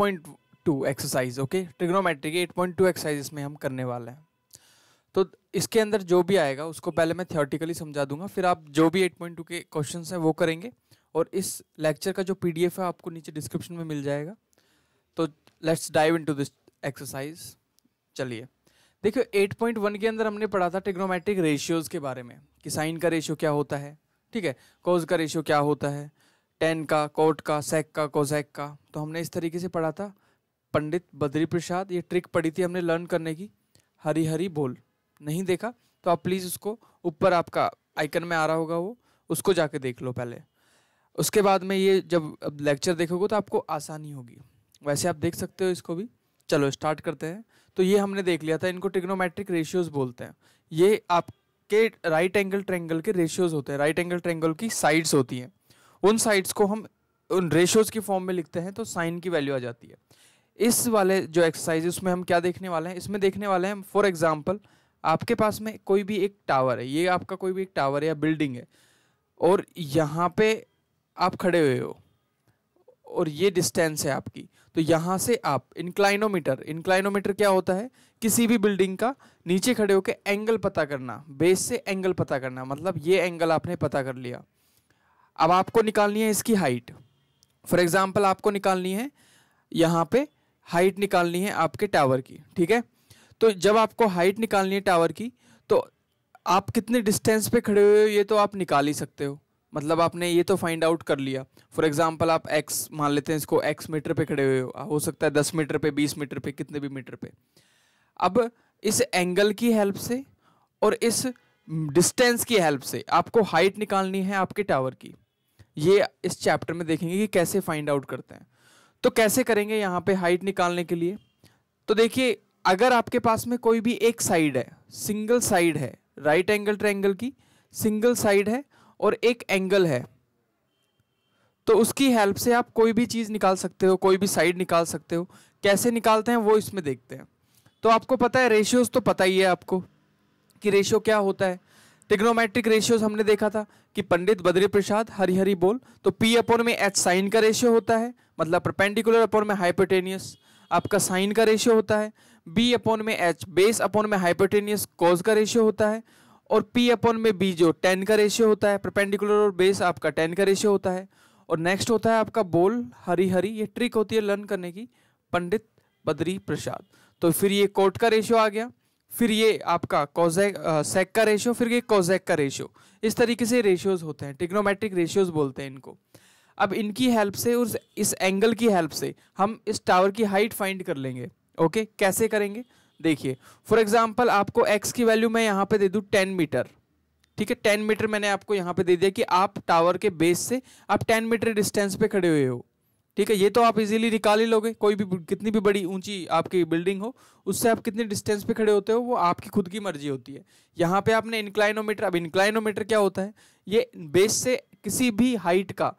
8.2 exercise okay trigonometry की 8.2 exercise इसमें हम करने वाले हैं तो इसके अंदर जो भी आएगा उसको पहले मैं थियोटिकली समझा दूंगा फिर आप जो भी 8.2 के क्वेश्चन हैं वो करेंगे और इस लेक्चर का जो पी है आपको नीचे डिस्क्रिप्शन में मिल जाएगा तो let's dive in this exercise चलिए देखियो 8.1 के अंदर हमने पढ़ा था ट्रिग्नोमेट्रिक रेशियोज़ के बारे में कि साइन का रेशियो क्या होता है ठीक है कॉज का रेशियो क्या होता है टेन का कोट का सेक का कोजैक का तो हमने इस तरीके से पढ़ा था पंडित बद्री प्रसाद ये ट्रिक पढ़ी थी हमने लर्न करने की हरी हरी बोल नहीं देखा तो आप प्लीज़ उसको ऊपर आपका आइकन में आ रहा होगा वो उसको जाके देख लो पहले उसके बाद में ये जब लेक्चर देखोगे तो आपको आसानी होगी वैसे आप देख सकते हो इसको भी चलो स्टार्ट करते हैं तो ये हमने देख लिया था इनको टिग्नोमेट्रिक रेशियोज बोलते हैं ये आपके राइट एंगल ट्रेंगल के रेशियोज होते हैं राइट एंगल ट्रेंगल की साइड्स होती हैं उन साइड्स को हम उन रेशोज के फॉर्म में लिखते हैं तो साइन की वैल्यू आ जाती है इस वाले जो एक्सरसाइज उसमें हम क्या देखने वाले हैं इसमें देखने वाले हैं फॉर एग्जाम्पल आपके पास में कोई भी एक टावर है ये आपका कोई भी एक टावर है या बिल्डिंग है और यहाँ पे आप खड़े हुए हो और ये डिस्टेंस है आपकी तो यहाँ से आप इंक्लाइनोमीटर इंक्लाइनोमीटर क्या होता है किसी भी बिल्डिंग का नीचे खड़े होकर एंगल पता करना बेस से एंगल पता करना मतलब ये एंगल आपने पता कर लिया अब आपको निकालनी है इसकी हाइट फॉर एग्ज़ाम्पल आपको निकालनी है यहाँ पे हाइट निकालनी है आपके टावर की ठीक है तो जब आपको हाइट निकालनी है टावर की तो आप कितने डिस्टेंस पे खड़े हुए हो ये तो आप निकाल ही सकते हो मतलब आपने ये तो फाइंड आउट कर लिया फॉर एग्जाम्पल आप एक्स मान लेते हैं इसको एक्स मीटर पे खड़े हुए हो हो सकता है दस मीटर पे बीस मीटर पे कितने भी मीटर पे अब इस एंगल की हेल्प से और इस डिस्टेंस की हेल्प से आपको हाइट निकालनी है आपके टावर की ये इस चैप्टर में देखेंगे कि कैसे फाइंड आउट करते हैं तो कैसे करेंगे यहाँ पे हाइट निकालने के लिए तो देखिए अगर आपके पास में कोई भी एक साइड है सिंगल साइड है राइट एंगल ट्रैंगल की सिंगल साइड है और एक एंगल है तो उसकी हेल्प से आप कोई भी चीज़ निकाल सकते हो कोई भी साइड निकाल सकते हो कैसे निकालते हैं वो इसमें देखते हैं तो आपको पता है रेशियोज़ तो पता ही है आपको कि रेशियो क्या होता है टिग्नोमेट्रिक रेशियोज हमने देखा था कि पंडित बद्री प्रसाद हरिहरी बोल तो पी अपोन में एच साइन का रेशियो होता है मतलब परपेंडिकुलर अपोन में हाइपोटेनियस आपका साइन का रेशियो होता है बी अपोन में एच बेस अपोन में हाइपोटेनियस कॉज का रेशियो होता है और पी अपोन में बी जो टेन का रेशियो होता है परपेंडिकुलर और बेस आपका टेन का रेशियो होता है और नेक्स्ट होता है आपका बोल हरी हरी ये ट्रिक होती है लर्न करने की पंडित बद्री प्रसाद तो फिर ये कोट का रेशियो आ गया फिर ये आपका कोजेक सेक का रेशियो फिर ये कोजेक का रेशियो इस तरीके से रेशियोज होते हैं टिग्नोमेट्रिक रेशियोज बोलते हैं इनको अब इनकी हेल्प से उस इस एंगल की हेल्प से हम इस टावर की हाइट फाइंड कर लेंगे ओके कैसे करेंगे देखिए फॉर एग्जाम्पल आपको एक्स की वैल्यू मैं यहाँ पे दे दूँ टेन मीटर ठीक है टेन मीटर मैंने आपको यहाँ पे दे दिया कि आप टावर के बेस से आप टेन मीटर डिस्टेंस पे खड़े हुए हो ठीक है ये तो आप इजीली निकाल ही लोगे कोई भी कितनी भी बड़ी ऊंची आपकी बिल्डिंग हो उससे आप कितने डिस्टेंस पे खड़े होते हो वो आपकी खुद की मर्जी होती है यहाँ पे आपने इंक्लाइनोमीटर अब इंक्लाइनोमीटर क्या होता है ये बेस से किसी भी हाइट का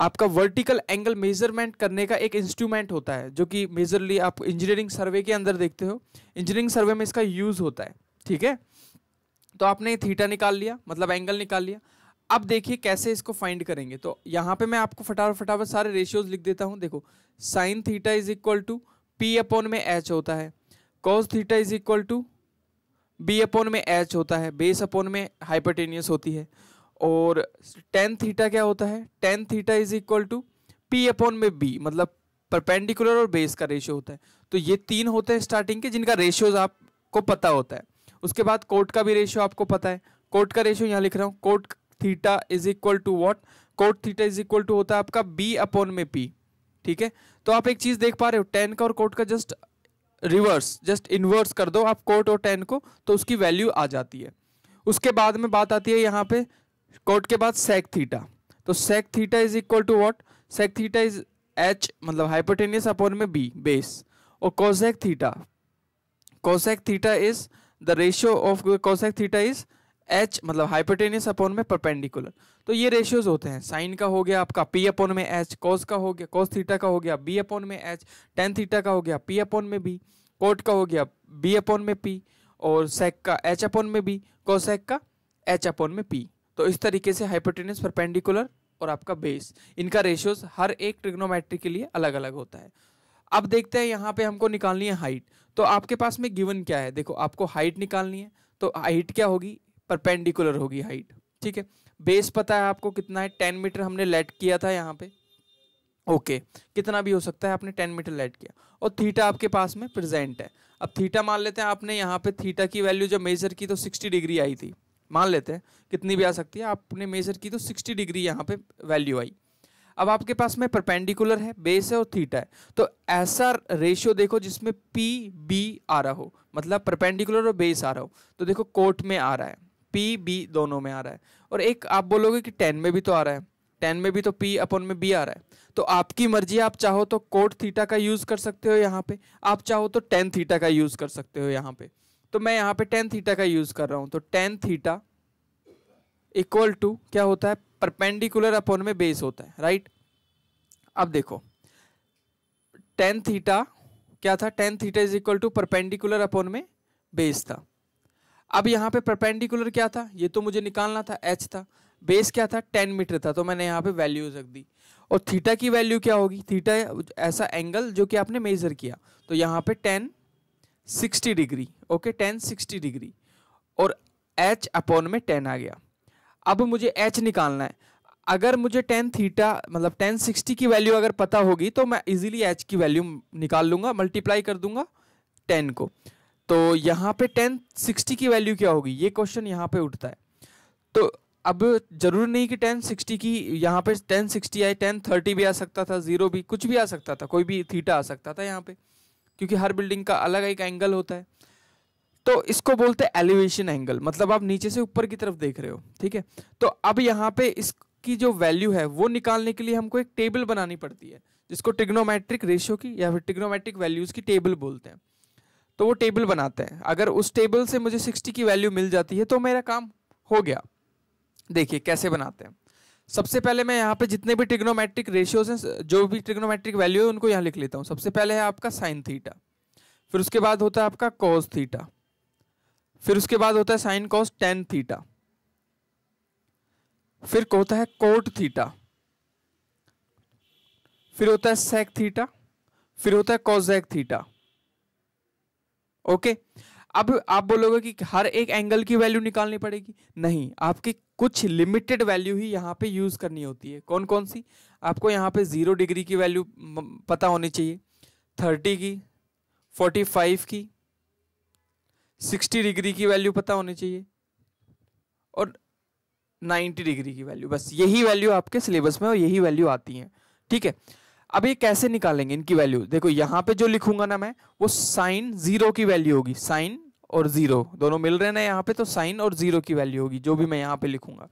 आपका वर्टिकल एंगल मेजरमेंट करने का एक इंस्ट्रूमेंट होता है जो कि मेजरली आप इंजीनियरिंग सर्वे के अंदर देखते हो इंजीनियरिंग सर्वे में इसका यूज़ होता है ठीक है तो आपने थीटा निकाल लिया मतलब एंगल निकाल लिया अब देखिए कैसे इसको फाइंड करेंगे तो यहाँ पे मैं आपको फटाफट फटाफट सारे रेशियोज लिख देता हूँ देखो sine theta is equal to P upon में एच होता है cos theta is equal to B upon में एच होता है बेस अपॉन में हाइपरटेनियस होती है और टेन थीटा क्या होता है tan theta is equal to P upon में बी मतलब परपेंडिकुलर और बेस का रेशियो होता है तो ये तीन होते हैं स्टार्टिंग के जिनका रेशियोज आपको पता होता है उसके बाद कोर्ट का भी रेशियो आपको पता है कोर्ट का रेशियो यहाँ लिख रहा हूँ cot theta is equal to what cot theta is equal to होता है आपका बी अपॉन में पी ठीक है तो आप एक चीज देख पा रहे हो टेन का और कोट का जस्ट रिवर्स जस्ट इनवर्स कर दो आप कोट और टेन को तो उसकी वैल्यू आ जाती है उसके बाद में बात आती है यहाँ पे कोट के बाद सेक थीटा तो sec theta is equal to what sec theta is H मतलब हाइपोटेनियस अपॉन में बी बेस और cosec theta cosec theta is the ratio of cosec theta is H मतलब हाइपोटेनियस अपॉन में perpendicular तो ये ratios होते हैं साइन का हो गया आपका पी अपॉन में एच कॉस का हो गया कॉस थीटा का हो गया बी अपॉन में एच टेन थीटा का हो गया पी अपॉन में बी कोट का हो गया बी अपॉन में पी और सेक का एच अपॉन में बी कोसेक का एच अपॉन में पी तो इस तरीके से हाइपोटेनियस परपेंडिकुलर और आपका बेस इनका रेशियोज हर एक ट्रिग्नोमेट्री के लिए अलग अलग होता है अब देखते हैं यहाँ पे हमको निकालनी है हाइट तो आपके पास में गिवन क्या है देखो आपको हाइट निकालनी है तो हाइट क्या होगी परपेंडिकुलर होगी हाइट ठीक है बेस पता है आपको कितना है टेन मीटर हमने लेट किया था यहाँ पे ओके कितना भी हो सकता है आपने टेन मीटर लेट किया और थीटा आपके पास में प्रेजेंट है अब थीटा मान लेते हैं आपने यहाँ पे थीटा की वैल्यू जब मेजर की तो सिक्सटी डिग्री आई थी मान लेते हैं कितनी भी आ सकती है आपने मेजर की तो सिक्सटी डिग्री यहाँ पे वैल्यू आई अब आपके पास में परपेंडिकुलर है बेस है और थीटा है तो ऐसा रेशियो देखो जिसमें पी बी आ रहा हो मतलब परपेंडिकुलर और बेस आ रहा हो तो देखो कोट में आ रहा है पी बी दोनों में आ रहा है और एक आप बोलोगे कि टेन में भी तो आ रहा है टेन में भी तो पी अपन में बी आ रहा है तो आपकी मर्जी आप चाहो तो कोट थीटा का यूज़ कर सकते हो यहाँ पे आप चाहो तो टेन थीटा का यूज़ कर सकते हो यहाँ पे तो मैं यहाँ पे टेन थीटा का यूज़ कर रहा हूँ तो टेन थीटा इक्वल टू क्या होता है परपेंडिकुलर अपॉन में बेस होता है राइट अब देखो टेन थीटा क्या था tan theta is equal to perpendicular upon में बेस था अब यहाँ पे परपेंडिकुलर क्या था ये तो मुझे निकालना था एच था बेस क्या था टेन मीटर था तो मैंने यहाँ पे वैल्यू रख दी और थीटा की वैल्यू क्या होगी थीटा ऐसा एंगल जो कि आपने मेजर किया तो यहाँ पे tan sixty degree okay tan sixty degree और एच अपॉन में टेन आ गया अब मुझे एच निकालना है अगर मुझे टेन थीटा मतलब टेन सिक्सटी की वैल्यू अगर पता होगी तो मैं इजीली एच की वैल्यू निकाल लूँगा मल्टीप्लाई कर दूंगा टेन को तो यहाँ पे टेन सिक्सटी की वैल्यू क्या होगी ये क्वेश्चन यहाँ पे उठता है तो अब जरूरी नहीं कि टेन सिक्सटी की यहाँ पे टेन सिक्सटी आए टेन थर्टी भी आ सकता था ज़ीरो भी कुछ भी आ सकता था कोई भी थीटा आ सकता था यहाँ पे क्योंकि हर बिल्डिंग का अलग एक एंगल होता है तो इसको बोलते हैं एलिवेशन एंगल मतलब आप नीचे से ऊपर की तरफ देख रहे हो ठीक है तो अब यहाँ पे इसकी जो वैल्यू है वो निकालने के लिए हमको एक टेबल बनानी पड़ती है जिसको टिग्नोमेट्रिक रेशियो की या फिर टिग्नोमेट्रिक वैल्यूज़ की टेबल बोलते हैं तो वो टेबल बनाते हैं अगर उस टेबल से मुझे 60 की वैल्यू मिल जाती है तो मेरा काम हो गया देखिए कैसे बनाते हैं सबसे पहले मैं यहाँ पे जितने भी ट्रिग्नोमेट्रिक रेशियोज हैं जो भी ट्रिग्नोमेट्रिक वैल्यू है उनको यहाँ लिख लेता हूँ सबसे पहले है आपका साइन थीटा फिर उसके बाद होता है आपका कॉस थीटा फिर उसके बाद होता है साइन कॉस टेन थीटा फिर होता है कोट थीटा फिर होता है सेक थीटा फिर होता है कॉजेक थीटा ओके अब आप बोलोगे कि हर एक एंगल की वैल्यू निकालनी पड़ेगी नहीं आपकी कुछ लिमिटेड वैल्यू ही यहाँ पे यूज़ करनी होती है कौन कौन सी आपको यहाँ पे ज़ीरो डिग्री की वैल्यू पता होनी चाहिए थर्टी की फोर्टी फाइव की सिक्सटी डिग्री की वैल्यू पता होनी चाहिए और नाइन्टी डिग्री की वैल्यू बस यही वैल्यू आपके सिलेबस में और यही वैल्यू आती हैं ठीक है अब ये कैसे निकालेंगे इनकी वैल्यू देखो यहाँ पे जो लिखूंगा ना मैं वो साइन जीरो की वैल्यू होगी साइन और जीरो दोनों मिल रहे हैं ना यहाँ पे तो साइन और जीरो की वैल्यू होगी जो भी मैं यहाँ पे लिखूंगा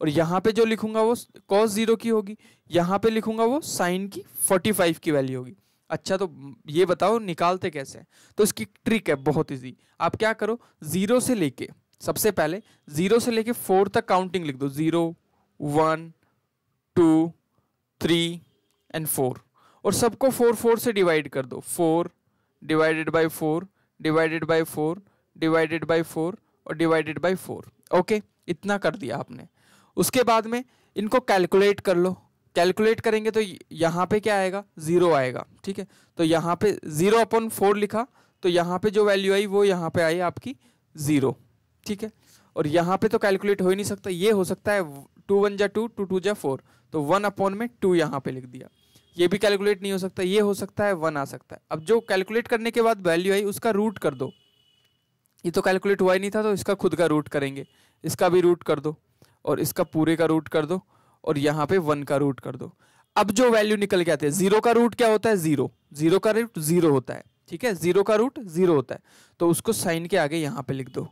और यहाँ पे जो लिखूंगा वो कॉस जीरो की होगी यहाँ पे लिखूंगा वो साइन की फोर्टी फाइव की वैल्यू होगी अच्छा तो ये बताओ निकालते कैसे हैं तो इसकी ट्रिक है बहुत ईजी आप क्या करो जीरो से लेके सबसे पहले जीरो से लेके फोर तक काउंटिंग लिख दो zero one two three and four और सबको फोर फोर से डिवाइड कर दो four divided by four divided by four divided by four और डिवाइडेड बाई फोर ओके इतना कर दिया आपने उसके बाद में इनको कैलकुलेट कर लो कैलकुलेट करेंगे तो यहाँ पे क्या आएगा ज़ीरो आएगा ठीक है तो यहाँ पे ज़ीरो अपॉन फोर लिखा तो यहाँ पे जो वैल्यू आई वो यहाँ पे आई आपकी ज़ीरो ठीक है और यहाँ पे तो कैलकुलेट हो ही नहीं सकता ये हो सकता है टू वन जा टू टू टू जा फोर तो वन अपॉन में टू यहाँ पे लिख दिया ये भी कैलकुलेट नहीं हो सकता ये हो सकता है वन आ सकता है अब जो कैलकुलेट करने के बाद वैल्यू आई उसका रूट कर दो ये तो कैलकुलेट हुआ ही नहीं था तो इसका खुद का रूट करेंगे इसका भी रूट कर दो और इसका पूरे का रूट कर दो और यहाँ पे वन का रूट कर दो अब जो वैल्यू निकल के आते हैं जीरो का रूट क्या होता है जीरो जीरो का रूट जीरो होता है ठीक है जीरो का रूट जीरो होता है तो उसको साइन के आगे यहाँ पे लिख दो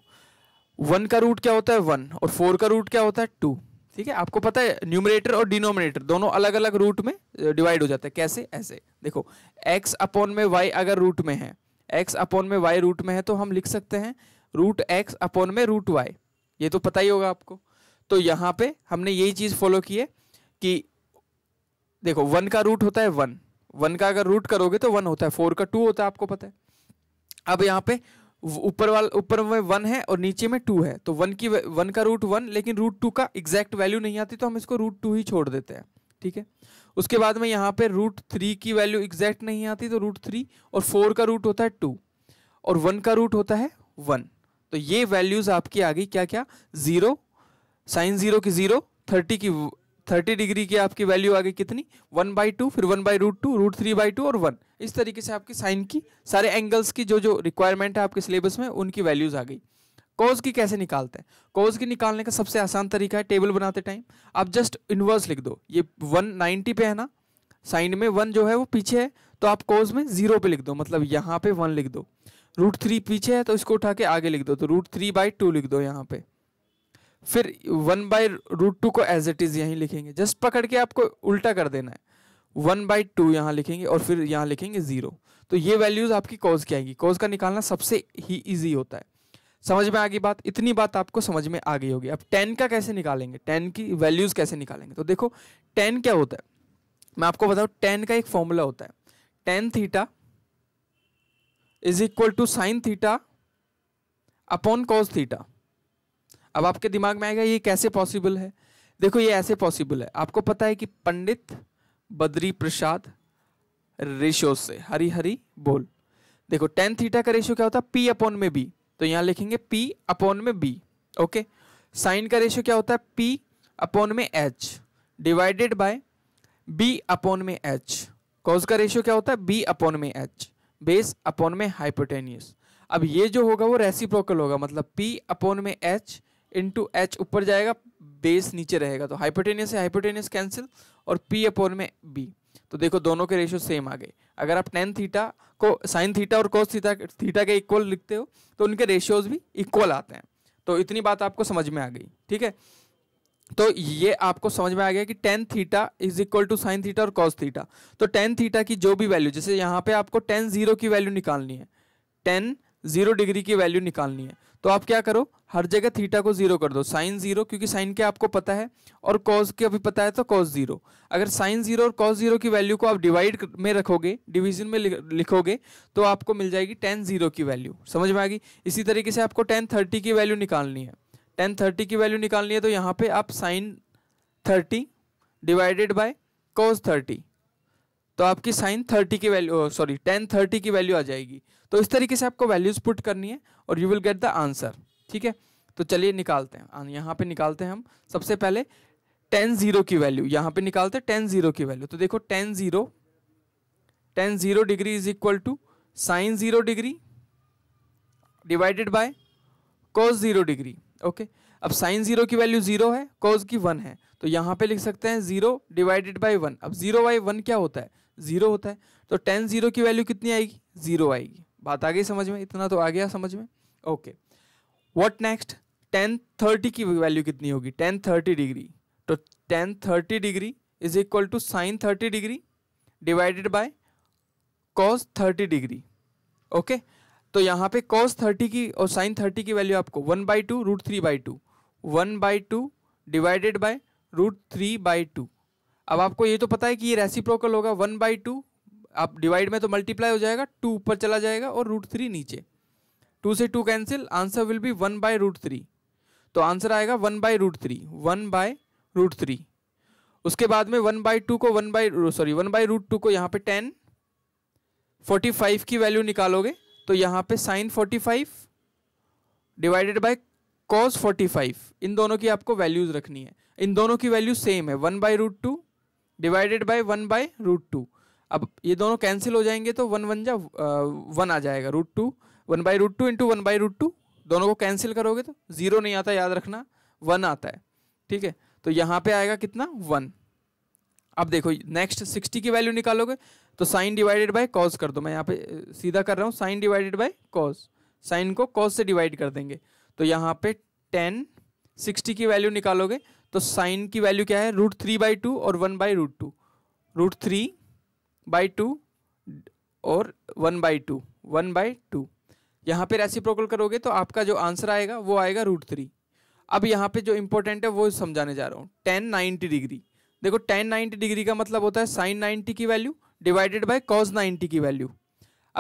वन का रूट क्या होता है वन और फोर का रूट क्या होता है टू ठीक है आपको पता है न्यूमरेटर और डिनोमिनेटर दोनों अलग अलग रूट में डिवाइड हो जाता है कैसे ऐसे देखो एक्स अपॉन में वाई अगर रूट में है एक्स अपॉन में वाई रूट में है तो हम लिख सकते हैं रूट एक्स अपॉन में रूट वाई ये तो पता ही होगा आपको तो यहाँ पे हमने यही चीज़ फॉलो की है कि देखो वन का रूट होता है वन वन का अगर रूट करोगे तो वन होता है फोर का टू होता है आपको पता है अब यहाँ पे ऊपर वाला ऊपर में वन है और नीचे में टू है तो वन की वन का रूट वन लेकिन रूट टू का एग्जैक्ट वैल्यू नहीं आती तो हम इसको रूट टू ही छोड़ देते हैं ठीक है उसके बाद में यहाँ पे रूट थ्री की वैल्यू एग्जैक्ट नहीं आती तो रूट थ्री और फोर का रूट होता है टू और वन का रूट होता है वन तो ये वैल्यूज़ आपकी आ गई क्या क्या ज़ीरो साइन ज़ीरो की ज़ीरो थर्टी की थर्टी डिग्री की आपकी वैल्यू आ गई कितनी वन बाई टू फिर one by root two root three by two और वन इस तरीके से आपकी साइन की सारे एंगल्स की जो जो रिक्वायरमेंट है आपके सिलेबस में उनकी वैल्यूज़ आ गई कोज की कैसे निकालते हैं कोज की निकालने का सबसे आसान तरीका है टेबल बनाते टाइम आप जस्ट इन्वर्स लिख दो ये वन नाइन्टी पे है ना साइन में वन जो है वो पीछे है तो आप कोज में जीरो पे लिख दो मतलब यहाँ पे वन लिख दो रूट थ्री पीछे है तो इसको उठा के आगे लिख दो तो रूट थ्री बाई टू लिख दो यहाँ पे फिर वन बाय रूट टू को एज इट इज़ यहीं लिखेंगे जस्ट पकड़ के आपको उल्टा कर देना है वन बाई टू यहाँ लिखेंगे और फिर यहाँ लिखेंगे ज़ीरो तो ये वैल्यूज़ आपकी कॉज की आएगी कॉज का निकालना सबसे ही ईजी होता है समझ में आ गई बात इतनी बात आपको समझ में आ गई होगी अब टेन का कैसे निकालेंगे टेन की वैल्यूज़ कैसे निकालेंगे तो देखो टेन क्या होता है मैं आपको बताऊँ टेन का एक फॉर्मूला होता है tan theta is equal to sine theta upon cos theta अब आपके दिमाग में आएगा ये कैसे पॉसिबल है देखो ये ऐसे पॉसिबल है आपको पता है कि पंडित बद्री प्रसाद रेशो से हरी हरी बोल देखो टेन थीटा का रेशो तो क्या होता है पी अपॉन में बी तो यहां लिखेंगे पी अपॉन में बी ओके साइन का रेशो क्या होता है पी अपॉन में H divided by B upon में एच कॉज का रेशियो क्या होता है बी अपॉन में एच बेस अपॉन में हाइपोटेनियस अब ये जो होगा वो रेसिप्रोकल होगा मतलब पी अपॉन में एच इंटू एच ऊपर जाएगा बेस नीचे रहेगा तो हाइपोटेनियस है हाइपोटेनियस कैंसिल और पी अपोन में बी तो देखो दोनों के रेशियो सेम आ गए अगर आप टेन थीटा को साइन थीटा और कोस थीटा थीटा के इक्वल लिखते हो तो उनके रेशियोज भी इक्वल आते हैं तो इतनी बात आपको समझ में आ गई ठीक है तो ये आपको समझ में आ गया कि tan theta is equal to sine theta और कॉस थीटा तो टेन थीटा की जो भी वैल्यू जैसे यहाँ पे आपको टेन जीरो की वैल्यू निकालनी है टेन जीरो डिग्री की वैल्यू निकालनी है तो आप क्या करो हर जगह थीटा को जीरो कर दो साइन जीरो क्योंकि साइन के आपको पता है और कॉज के अभी पता है तो कॉज जीरो अगर साइन जीरो और कॉज जीरो की वैल्यू को आप डिवाइड में रखोगे डिवीजन में लिखोगे तो आपको मिल जाएगी टेन जीरो की वैल्यू समझ में आएगी इसी तरीके से आपको टेन थर्टी की वैल्यू निकालनी है टेन थर्टी की वैल्यू निकालनी है तो यहाँ पे आप sine thirty divided by cos thirty तो आपकी साइन थर्टी की वैल्यू सॉरी टेन थर्टी की वैल्यू आ जाएगी तो इस तरीके से आपको वैल्यूज़ पुट करनी है और you will get the answer ठीक है तो चलिए निकालते हैं यहाँ पे निकालते हैं हम सबसे पहले टेन जीरो की वैल्यू यहाँ पे निकालते हैं टेन जीरो की वैल्यू तो देखो tan zero tan zero degree is equal to sine zero degree divided by cos zero degree okay अब साइन जीरो की वैल्यू जीरो है कोस की वन है तो यहाँ पे लिख सकते हैं जीरो डिवाइडेड बाय वन अब जीरो बाई वन क्या होता है जीरो होता है तो टेन जीरो की वैल्यू कितनी आएगी जीरो आएगी बात आ गई समझ में इतना तो आ गया समझ में okay what next tan thirty की वैल्यू कितनी होगी टेन थर्टी डिग्री तो tan thirty degree is equal to sine thirty degree divided by cos thirty degree okay तो यहाँ पे कॉस थर्टी की और साइन थर्टी की वैल्यू आपको one by two root three by two one by two divided by root three by two अब आपको ये तो पता है कि ये रेसिप्रोकल होगा वन बाई टू आप डिवाइड में तो मल्टीप्लाई हो जाएगा टू ऊपर चला जाएगा और रूट थ्री नीचे टू से two cancel answer will be one by root three तो आंसर आएगा one by root three one by root three उसके बाद में वन बाई टू को one by sorry one by root two को यहाँ पे टेन फोर्टी फाइव की वैल्यू निकालोगे तो यहाँ पे sine forty five divided by cos forty five इन दोनों की आपको वैल्यूज़ रखनी है इन दोनों की वैल्यू सेम है one by root two divided by one by root two अब ये दोनों कैंसिल हो जाएंगे तो वन वन जा वन आ जाएगा root two one by root two into one by root two दोनों को कैंसिल करोगे तो ज़ीरो नहीं आता याद रखना वन आता है ठीक है तो यहाँ पे आएगा कितना वन अब देखो नेक्स्ट सिक्सटी की वैल्यू निकालोगे तो साइन डिवाइडेड बाय कॉज कर दो मैं यहाँ पे सीधा कर रहा हूँ sine divided by cos sine को कॉज से डिवाइड कर देंगे तो यहाँ पे टेन सिक्सटी की वैल्यू निकालोगे तो साइन की वैल्यू क्या है रूट थ्री बाई टू और one by root two root three by two और one by two one by two यहाँ पे प्रोकल करोगे तो आपका जो आंसर आएगा वो आएगा रूट थ्री अब यहाँ पे जो इंपॉर्टेंट है वो समझाने जा रहा हूँ टेन नाइन्टी डिग्री देखो टेन नाइन्टी डिग्री का मतलब होता है साइन नाइन्टी की value divided by cos ninety की वैल्यू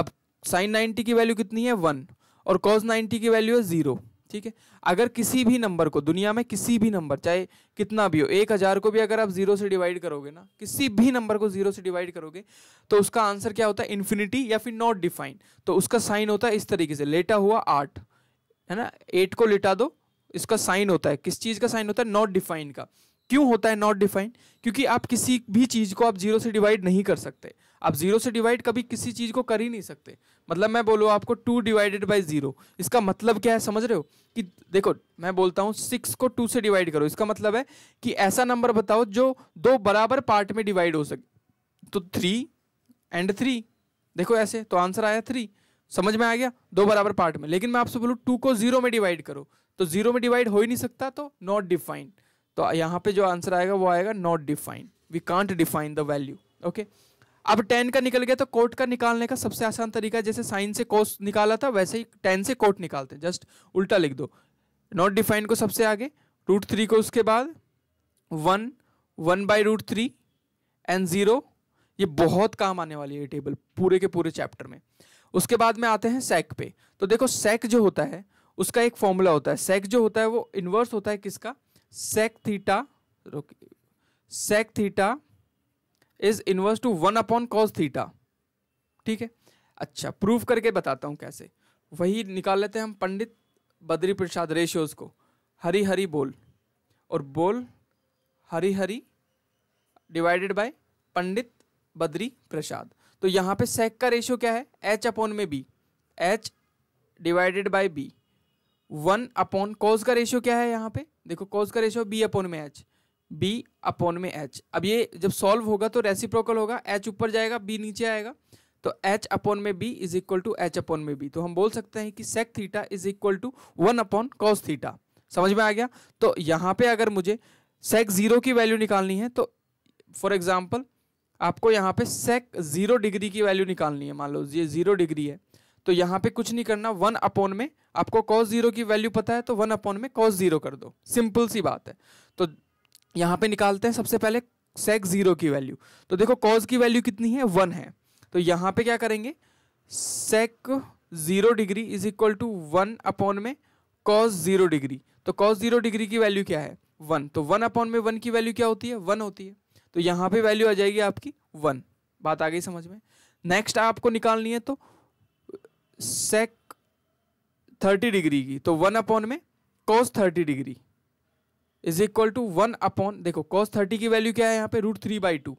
अब साइन नाइन्टी की वैल्यू कितनी है वन और कॉज नाइन्टी की वैल्यू है ज़ीरो ठीक है अगर किसी भी नंबर को दुनिया में किसी भी नंबर चाहे कितना भी हो एक हज़ार को भी अगर आप ज़ीरो से डिवाइड करोगे ना किसी भी नंबर को ज़ीरो से डिवाइड करोगे तो उसका आंसर क्या होता है इन्फिनिटी या फिर नॉट डिफाइन तो उसका साइन होता है इस तरीके से लेटा हुआ आठ है ना एट को लेटा दो इसका साइन होता है किस चीज़ का साइन होता है नॉट डिफाइन का क्यों होता है नॉट डिफाइन क्योंकि आप किसी भी चीज़ को आप जीरो से डिवाइड नहीं कर सकते आप जीरो से डिवाइड कभी किसी चीज़ को कर ही नहीं सकते मतलब मैं बोलूँ आपको टू डिवाइडेड बाई ज़ीरो इसका मतलब क्या है समझ रहे हो कि देखो मैं बोलता हूँ सिक्स को टू से डिवाइड करो इसका मतलब है कि ऐसा नंबर बताओ जो दो बराबर पार्ट में डिवाइड हो सके तो थ्री एंड थ्री देखो ऐसे तो आंसर आया थ्री समझ में आ गया दो बराबर पार्ट में लेकिन मैं आपसे बोलूँ टू को ज़ीरो में डिवाइड करो तो ज़ीरो में डिवाइड हो ही नहीं सकता तो नॉट डिफाइंड तो यहाँ पे जो आंसर आएगा वो आएगा not defined we can't define the value okay अब टेन का निकल गया तो कोट का निकालने का सबसे आसान तरीका जैसे साइन से कोस निकाला था वैसे ही टेन से कोट निकालते जस्ट उल्टा लिख दो नॉट डिफाइन को सबसे आगे रूट थ्री को उसके बाद one one by root three and zero ये बहुत काम आने वाली है टेबल पूरे के पूरे चैप्टर में उसके बाद में आते हैं सेक पे तो देखो सेक जो होता है उसका एक फॉर्मूला होता है सेक जो होता है वो इन्वर्स होता है किसका सेक थीटा रोके sec theta is inverse to one upon cos theta ठीक है अच्छा प्रूफ करके बताता हूँ कैसे वही निकाल लेते हैं हम पंडित बद्री प्रसाद रेशियोज को हरी हरी बोल और बोल हरी हरी डिवाइडेड बाय पंडित बद्री प्रसाद तो यहाँ पे सेक का रेशियो क्या है एच अपॉन में B H divided by B one upon cos का रेशियो क्या है यहाँ पे देखो कॉज का रेशियो बी अपॉन में एच बी अपॉन में एच अब ये जब सॉल्व होगा तो रेसिप्रोकल होगा एच ऊपर जाएगा बी नीचे आएगा तो एच अपॉन में B is equal to H upon में बी तो हम बोल सकते हैं कि sec theta is equal to one upon cos theta समझ में आ गया तो यहाँ पे अगर मुझे सेक जीरो की वैल्यू निकालनी है तो फॉर एग्जाम्पल आपको यहाँ पे सेक जीरो डिग्री की वैल्यू निकालनी है मान लो ये जीरो डिग्री है तो यहाँ पे कुछ नहीं करना वन अपॉन में आपको कॉस जीरो की वैल्यू पता है तो वन अपॉन में कॉस जीरो कर दो सिंपल सी बात है तो यहाँ पे निकालते हैं सबसे पहले सेक जीरो की वैल्यू तो देखो कॉज की वैल्यू कितनी है वन है तो यहाँ पे क्या करेंगे sec zero degree is equal to one upon में cos जीरो डिग्री तो cos जीरो डिग्री की वैल्यू क्या है वन तो वन अपॉन में वन की वैल्यू क्या होती है वन होती है तो यहाँ पे वैल्यू आ जाएगी आपकी वन बात आ गई समझ में नेक्स्ट आपको निकालनी है तो सेक थर्टी डिग्री की तो वन अपॉन में cos thirty degree is equal to one upon देखो कॉस थर्टी की वैल्यू क्या है यहाँ पे root three by two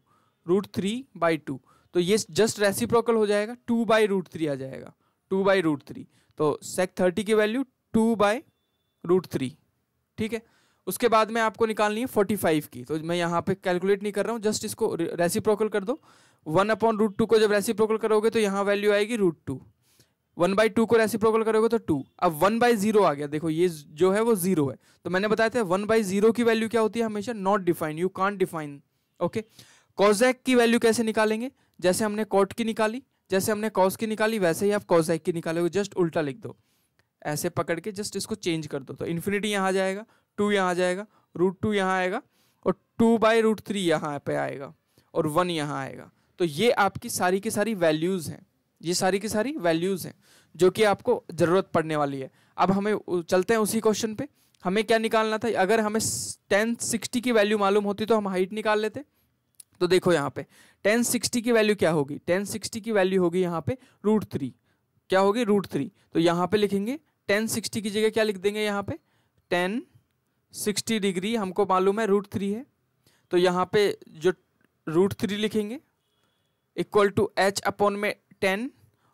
root three by two तो ये जस्ट रेसिप्रोकल हो जाएगा टू बाई रूट थ्री आ जाएगा टू बाई रूट थ्री तो सेक थर्टी की value two by root three ठीक है उसके बाद में आपको निकालनी है फोर्टी फाइव की तो मैं यहाँ पे कैलकुलेट नहीं कर रहा हूँ जस्ट इसको रेसिप्रोकल कर दो वन अपॉन रूट टू को जब रेसिप्रोकल करोगे तो यहाँ वैल्यू आएगी root two one by two को रेसिप्रोकल करोगे तो टू अब वन बाई जीरो आ गया देखो ये जो है वो जीरो है तो मैंने बताया था वन बाई जीरो की वैल्यू क्या होती है हमेशा not define you can't define okay cosec की वैल्यू कैसे निकालेंगे जैसे हमने कॉट की निकाली जैसे हमने कॉस की निकाली वैसे ही आप कॉजैक की निकालोगे जस्ट उल्टा लिख दो ऐसे पकड़ के जस्ट इसको चेंज कर दो तो इन्फिनिटी यहाँ जाएगा टू यहाँ जाएगा रूट टू यहाँ आएगा और टू बाई रूट थ्री यहाँ पे आएगा और वन यहाँ आएगा तो ये आपकी सारी की सारी वैल्यूज़ हैं ये सारी की सारी वैल्यूज़ हैं जो कि आपको ज़रूरत पड़ने वाली है अब हमें चलते हैं उसी क्वेश्चन पे हमें क्या निकालना था अगर हमें टेन सिक्सटी की वैल्यू मालूम होती तो हम हाइट निकाल लेते तो देखो यहाँ पे टेन सिक्सटी की वैल्यू क्या होगी टेन सिक्सटी की वैल्यू होगी यहाँ पे रूट थ्री क्या होगी रूट थ्री तो यहाँ पे लिखेंगे टेन सिक्सटी की जगह क्या लिख देंगे यहाँ पे टेन सिक्सटी डिग्री हमको मालूम है रूट थ्री है तो यहाँ पे जो रूट थ्री लिखेंगे इक्वल टू एच अपॉन में टेन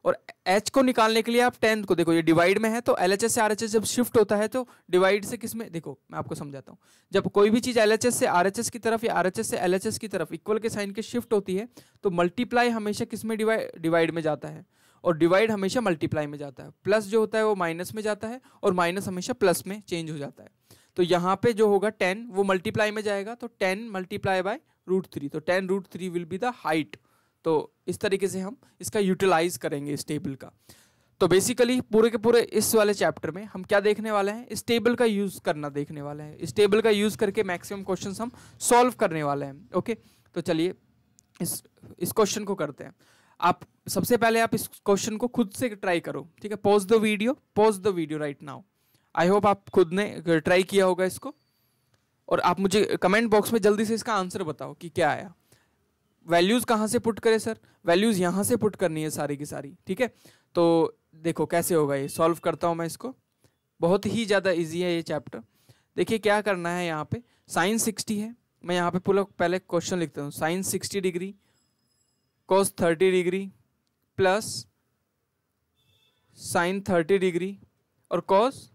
और एच को निकालने के लिए आप टेंथ को देखो ये डिवाइड में है तो एल से आर जब शिफ्ट होता है तो डिवाइड से किस में देखो मैं आपको समझाता हूँ जब कोई भी चीज़ एल से आर की तरफ या आर से एल की तरफ इक्वल के साइन के शिफ्ट होती है तो मल्टीप्लाई हमेशा किस में डिवाइड में जाता है और डिवाइड हमेशा मल्टीप्लाई में जाता है प्लस जो होता है वो माइनस में जाता है और माइनस हमेशा प्लस में चेंज हो जाता है तो यहाँ पे जो होगा टेन वो मल्टीप्लाई में जाएगा तो ten multiply by root three तो ten root three will be the height तो इस तरीके से हम इसका यूटिलाइज करेंगे इस टेबल का तो बेसिकली पूरे के पूरे इस वाले चैप्टर में हम क्या देखने वाले हैं इस टेबल का यूज़ करना देखने वाले हैं इस टेबल का यूज़ करके मैक्सिमम क्वेश्चन हम सॉल्व करने वाले हैं ओके तो चलिए इस इस क्वेश्चन को करते हैं आप सबसे पहले आप इस क्वेश्चन को खुद से ट्राई करो ठीक है pause the video pause the video right now I hope आप खुद ने ट्राई किया होगा इसको और आप मुझे कमेंट बॉक्स में जल्दी से इसका आंसर बताओ कि क्या आया वैल्यूज़ कहाँ से पुट करें सर वैल्यूज़ यहाँ से पुट करनी है सारी की सारी ठीक है तो देखो कैसे होगा ये सॉल्व करता हूँ मैं इसको बहुत ही ज़्यादा इजी है ये चैप्टर देखिए क्या करना है यहाँ पे साइन सिक्सटी है मैं यहाँ पे पूरा पहले क्वेश्चन लिखता हूँ sine sixty degree cos thirty degree plus sine thirty degree और कॉस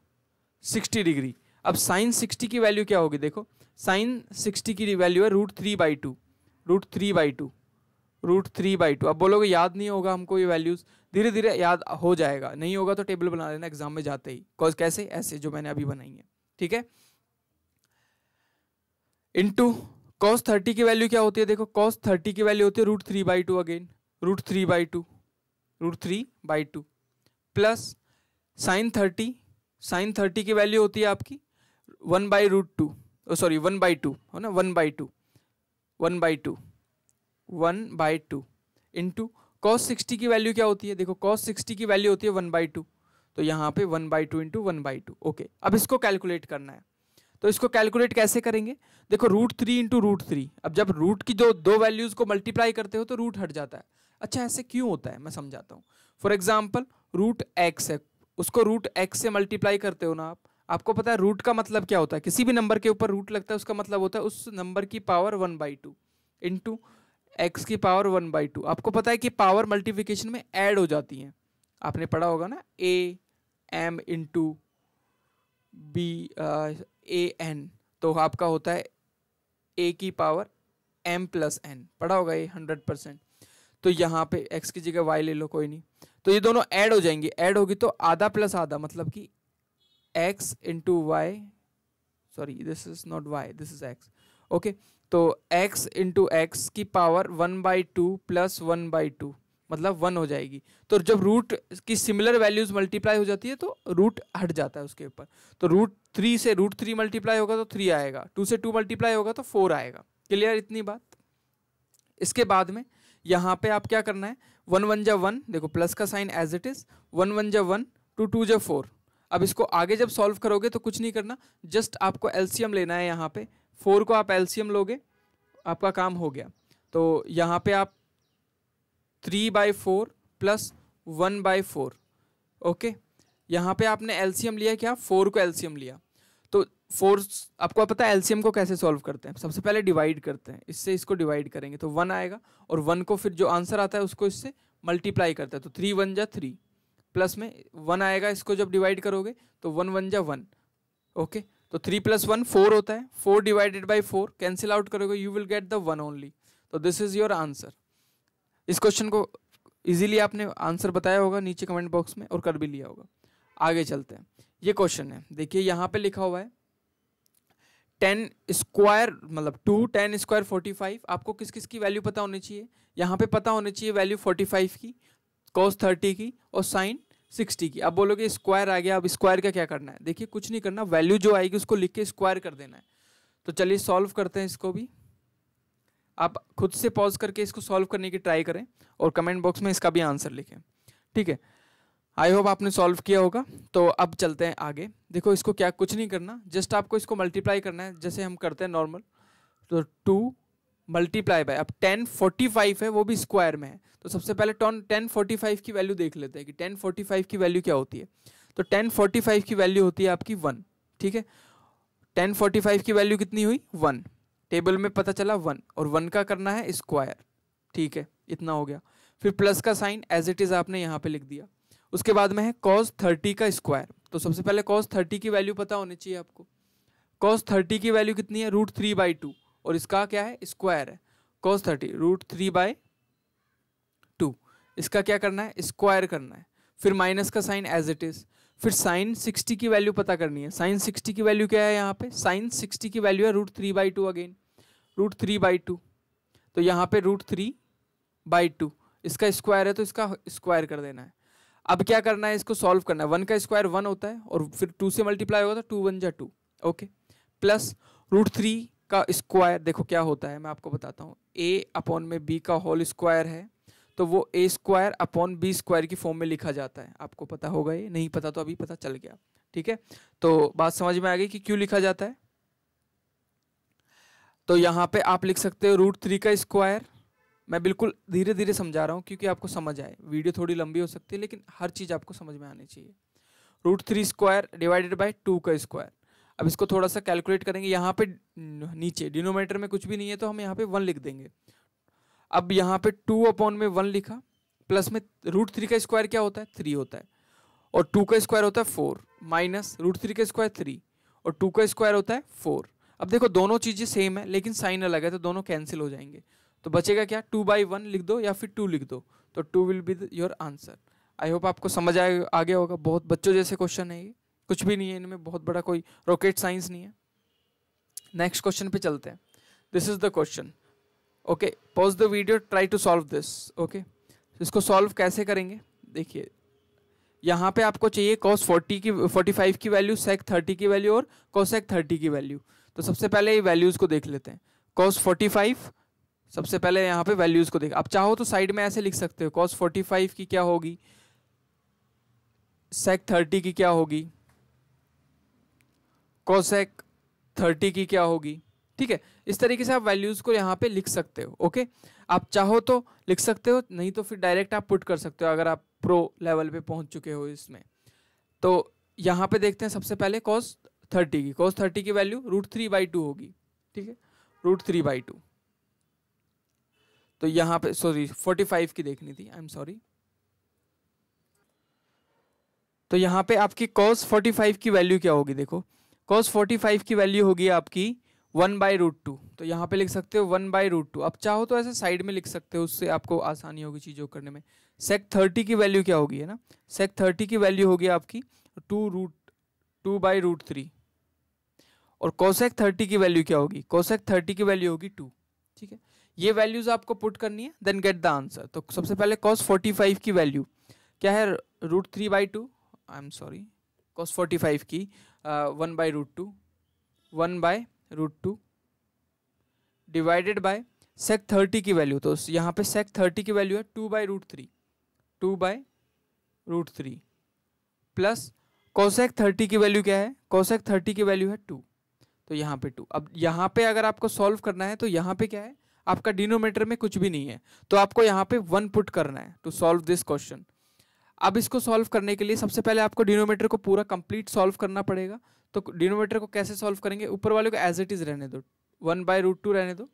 सिक्सटी डिग्री अब साइन सिक्सटी की वैल्यू क्या होगी देखो साइन सिक्सटी की वैल्यू है root three by two root three by two root three by two अब बोलोगे याद नहीं होगा हमको ये वैल्यूज़ धीरे धीरे याद हो जाएगा नहीं होगा तो टेबल बना लेना एग्जाम में जाते ही कॉज कैसे ऐसे जो मैंने अभी बनाई है ठीक है इंटू कॉस थर्टी की वैल्यू क्या होती है देखो कॉस थर्टी की वैल्यू होती है root three by two again root three by two root three by two plus sine thirty sine thirty की वैल्यू होती है आपकी one by root two sorry one by two है ना one by two one by two one by two into cos sixty की value क्या होती है देखो कॉस सिक्सटी की वैल्यू होती है वन बाई टू तो यहाँ पे one by two into one by two okay अब इसको कैलकुलेट करना है तो इसको कैलकुलेट कैसे करेंगे देखो root three into root three अब जब रूट की जो दो वैल्यूज़ को मल्टीप्लाई करते हो तो रूट हट जाता है अच्छा ऐसे क्यों होता है मैं समझाता हूँ फॉर एग्जाम्पल रूट एक्स है उसको रूट एक्स से मल्टीप्लाई करते हो ना आप आपको पता है रूट का मतलब क्या होता है किसी भी नंबर के ऊपर रूट लगता है उसका मतलब होता है उस नंबर की power one by two into X की पावर वन बाई टू आपको पता है कि पावर मल्टीप्लिकेशन में ऐड हो जाती हैं आपने पढ़ा होगा ना A M into B A N तो आपका होता है ए की पावर एम प्लस एन पढ़ा होगा ये हंड्रेड परसेंट तो यहाँ पे एक्स की जगह वाई ले लो कोई नहीं तो ये दोनों ऐड हो जाएंगे ऐड होगी तो आधा प्लस आधा मतलब कि x into y sorry this is not y this is x okay तो x इंटू एक्स की power one by two plus one by two मतलब वन हो जाएगी तो जब रूट की सिमिलर वैल्यूज मल्टीप्लाई हो जाती है तो रूट हट जाता है उसके ऊपर तो रूट थ्री से रूट थ्री मल्टीप्लाई होगा तो थ्री आएगा टू से टू मल्टीप्लाई होगा तो फोर आएगा क्लियर इतनी बात इसके बाद में यहाँ पे आप क्या करना है वन वन जब वन देखो प्लस का sign as it is one one जब वन टू टू जब फोर अब इसको आगे जब सॉल्व करोगे तो कुछ नहीं करना जस्ट आपको एल्सीयम लेना है यहाँ पे फोर को आप एल्सीयम लोगे आपका काम हो गया तो यहाँ पे आप three by four plus one by four okay यहाँ पे आपने एल्सीयम लिया क्या फोर को एल्सीयम लिया तो फोर आपको पता है एल्सीयम को कैसे सॉल्व करते हैं सबसे पहले डिवाइड करते हैं इससे इसको डिवाइड करेंगे तो वन आएगा और वन को फिर जो आंसर आता है उसको इससे मल्टीप्लाई करता है तो थ्री वन जा थ्री प्लस में वन आएगा इसको जब डिवाइड करोगे तो वन वन जा वन ओके तो थ्री प्लस वन फोर होता है four divided by four cancel out करोगे you will get the one only तो दिस इज योर आंसर इस क्वेश्चन को इजीली आपने आंसर बताया होगा नीचे कमेंट बॉक्स में और कर भी लिया होगा आगे चलते हैं ये क्वेश्चन है देखिए यहाँ पे लिखा हुआ है टेन स्क्वायर मतलब two tan square forty five आपको किस किस की वैल्यू पता होनी चाहिए यहाँ पे पता होनी चाहिए वैल्यू फोर्टी फाइव की कॉस थर्टी की और साइन सिक्सटी की अब बोलोगे स्क्वायर आ गया अब स्क्वायर का क्या करना है देखिए कुछ नहीं करना वैल्यू जो आएगी उसको लिख के स्क्वायर कर देना है तो चलिए सॉल्व करते हैं इसको भी आप खुद से पॉज करके इसको सॉल्व करने की ट्राई करें और कमेंट बॉक्स में इसका भी आंसर लिखें ठीक है आई होप आपने सॉल्व किया होगा तो अब चलते हैं आगे देखो इसको क्या कुछ नहीं करना जस्ट आपको इसको मल्टीप्लाई करना है जैसे हम करते हैं नॉर्मल तो टू मल्टीप्लाई बाय अब टेन फोर्टी फाइव है वो भी स्क्वायर में है तो सबसे पहले टॉन टेन फोर्टी फाइव की वैल्यू देख लेते हैं कि टेन फोर्टी फाइव की वैल्यू क्या होती है तो टेन फोर्टी फाइव की वैल्यू होती है आपकी वन ठीक है टेन फोर्टी फाइव की वैल्यू कितनी हुई वन टेबल में पता चला वन और वन का करना है स्क्वायर ठीक है इतना हो गया फिर प्लस का साइन एज इट इज़ आपने यहाँ पर लिख दिया उसके बाद में है कॉस थर्टी का स्क्वायर तो सबसे पहले कॉस थर्टी की वैल्यू पता होनी चाहिए आपको कॉस थर्टी की वैल्यू कितनी है रूट थ्री बाई टू और इसका क्या है स्क्वायर है cos thirty root three by two इसका क्या करना है स्क्वायर करना है फिर माइनस का साइन एज इट इज़ फिर साइन सिक्सटी की वैल्यू पता करनी है साइन सिक्सटी की वैल्यू क्या है यहाँ पे साइन सिक्सटी की वैल्यू है root three by two again root three by two तो यहाँ पे रूट थ्री बाई टू इसका स्क्वायर है तो इसका स्क्वायर कर देना है अब क्या करना है इसको सॉल्व करना है वन का स्क्वायर वन होता है और फिर टू से मल्टीप्लाई होगा तो टू वन जा two okay plus root three का स्क्वायर देखो क्या होता है मैं आपको बताता हूँ ए अपॉन में बी का होल स्क्वायर है तो वो A square upon B square की फॉर्म में लिखा जाता है आपको पता होगा ये नहीं पता तो अभी पता चल गया ठीक है तो बात समझ में आ गई कि क्यों लिखा जाता है तो यहाँ पे आप लिख सकते हो रूट थ्री का स्क्वायर मैं बिल्कुल धीरे धीरे समझा रहा हूँ क्योंकि आपको समझ आए वीडियो थोड़ी लंबी हो सकती है लेकिन हर चीज़ आपको समझ में आनी चाहिए root three square divided by two का स्क्वायर अब इसको थोड़ा सा कैलकुलेट करेंगे यहाँ पे नीचे डिनोमेटर में कुछ भी नहीं है तो हम यहाँ पे वन लिख देंगे अब यहाँ पे टू अपॉन में वन लिखा प्लस में रूट थ्री का स्क्वायर क्या होता है थ्री होता है और टू का स्क्वायर होता है फोर माइनस रूट थ्री का स्क्वायर थ्री और टू का स्क्वायर होता है फोर अब देखो दोनों चीज़ें सेम है लेकिन साइन अलग है तो दोनों कैंसिल हो जाएंगे तो बचेगा क्या टू बाई वन लिख दो या फिर टू लिख दो तो two will be your answer I hope आपको समझ आ गया होगा बहुत बच्चों जैसे क्वेश्चन है ये कुछ भी नहीं है इनमें बहुत बड़ा कोई रॉकेट साइंस नहीं है नेक्स्ट क्वेश्चन पे चलते हैं this is the question okay pause the video try to solve this okay इसको सॉल्व कैसे करेंगे देखिए यहाँ पे आपको चाहिए कॉस 40 की 45 की वैल्यू सेक 30 की वैल्यू और कॉसेक 30 की वैल्यू तो सबसे पहले ये वैल्यूज़ को देख लेते हैं कॉस 45 सबसे पहले यहाँ पे वैल्यूज़ को देख आप चाहो तो साइड में ऐसे लिख सकते हो कॉस 45 की क्या होगी सेक 30 की क्या होगी कोसेक थर्टी की क्या होगी ठीक है इस तरीके से आप वैल्यूज़ को यहाँ पे लिख सकते हो ओके आप चाहो तो लिख सकते हो नहीं तो फिर डायरेक्ट आप पुट कर सकते हो अगर आप प्रो लेवल पे पहुँच चुके हो इसमें तो यहाँ पे देखते हैं सबसे पहले कॉस थर्टी की कॉस थर्टी की value root three by two होगी ठीक है रूट थ्री बाई टू तो यहाँ पे सॉरी फोर्टी फाइव की देखनी थी आई एम सॉरी तो यहाँ पे आपकी कॉस फोर्टी फाइव की वैल्यू क्या होगी देखो कॉस फोर्टी फाइव की वैल्यू होगी आपकी वन बाई रूट टू तो यहाँ पे लिख सकते हो वन बाई रूट टू अब चाहो तो ऐसे साइड में लिख सकते हो उससे आपको आसानी होगी चीज़ों करने में सेक थर्टी की वैल्यू क्या होगी है ना सेक थर्टी की वैल्यू होगी आपकी two root two by root three और कोसेक थर्टी की वैल्यू क्या होगी कोसेक थर्टी की वैल्यू होगी टू ठीक है ये वैल्यूज आपको पुट करनी है देन गेट द आंसर तो सबसे पहले कॉस फोर्टी फाइव की वैल्यू क्या है root three by two I am sorry cos forty five की one by root two one by root two divided by sec thirty की वैल्यू तो यहाँ पे सेक थर्टी की वैल्यू है two by root three two by root three plus cosec thirty की value क्या है कोसेक थर्टी की वैल्यू है टू तो यहाँ पे टू अब यहाँ पे अगर आपको सॉल्व करना है तो यहाँ पे क्या है आपका डिनोमीटर में कुछ भी नहीं है तो आपको यहाँ पे वन पुट करना है टू सॉल्व दिस क्वेश्चन अब इसको सॉल्व करने के लिए सबसे पहले आपको डिनोमीटर को पूरा कंप्लीट सॉल्व करना पड़ेगा तो डिनोमीटर को कैसे सॉल्व करेंगे ऊपर वाले को एज इट इज़ रहने दो वन बाय रूट टू रहने दो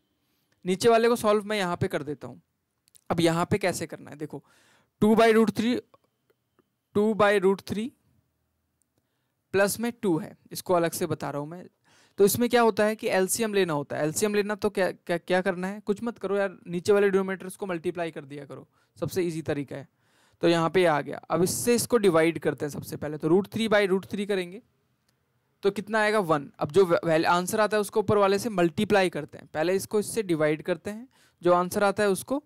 नीचे वाले को सॉल्व मैं यहाँ पे कर देता हूँ अब यहाँ पे कैसे करना है देखो two by root three two by root three plus में टू है इसको अलग से बता रहा हूँ मैं तो इसमें क्या होता है कि एलसीएम लेना होता है एलसीएम लेना तो क्या क्या क्या करना है कुछ मत करो यार नीचे वाले डिनोमीटर्स को मल्टीप्लाई कर दिया करो सबसे ईजी तरीका है तो यहाँ पे आ गया अब इससे इसको डिवाइड करते हैं सबसे पहले तो root three by root three करेंगे तो कितना आएगा वन अब जो आंसर आता है उसको ऊपर वाले से मल्टीप्लाई करते हैं पहले इसको इससे डिवाइड करते हैं जो आंसर आता है उसको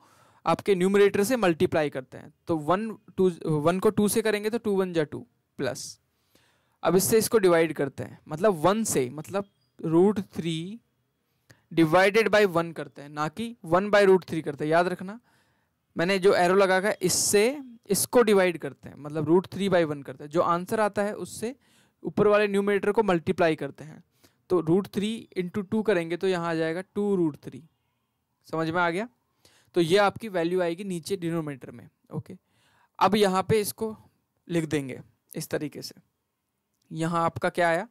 आपके न्यूमरेटर से मल्टीप्लाई करते हैं तो वन टू वन को टू से करेंगे तो टू वन जा टू प्लस अब इससे इसको डिवाइड करते हैं मतलब वन से मतलब root three divided by one करते हैं ना कि वन बाई रूट थ्री करते हैं याद रखना मैंने जो एरो लगा इससे इसको डिवाइड करते हैं मतलब रूट थ्री बाई वन करते हैं जो आंसर आता है उससे ऊपर वाले न्यूमिनेटर को मल्टीप्लाई करते हैं तो रूट थ्री इंटू टू करेंगे तो यहाँ आ जाएगा टू रूट थ्री समझ में आ गया तो ये आपकी वैल्यू आएगी नीचे डिनोमीटर में ओके अब यहाँ पे इसको लिख देंगे इस तरीके से यहाँ आपका क्या आया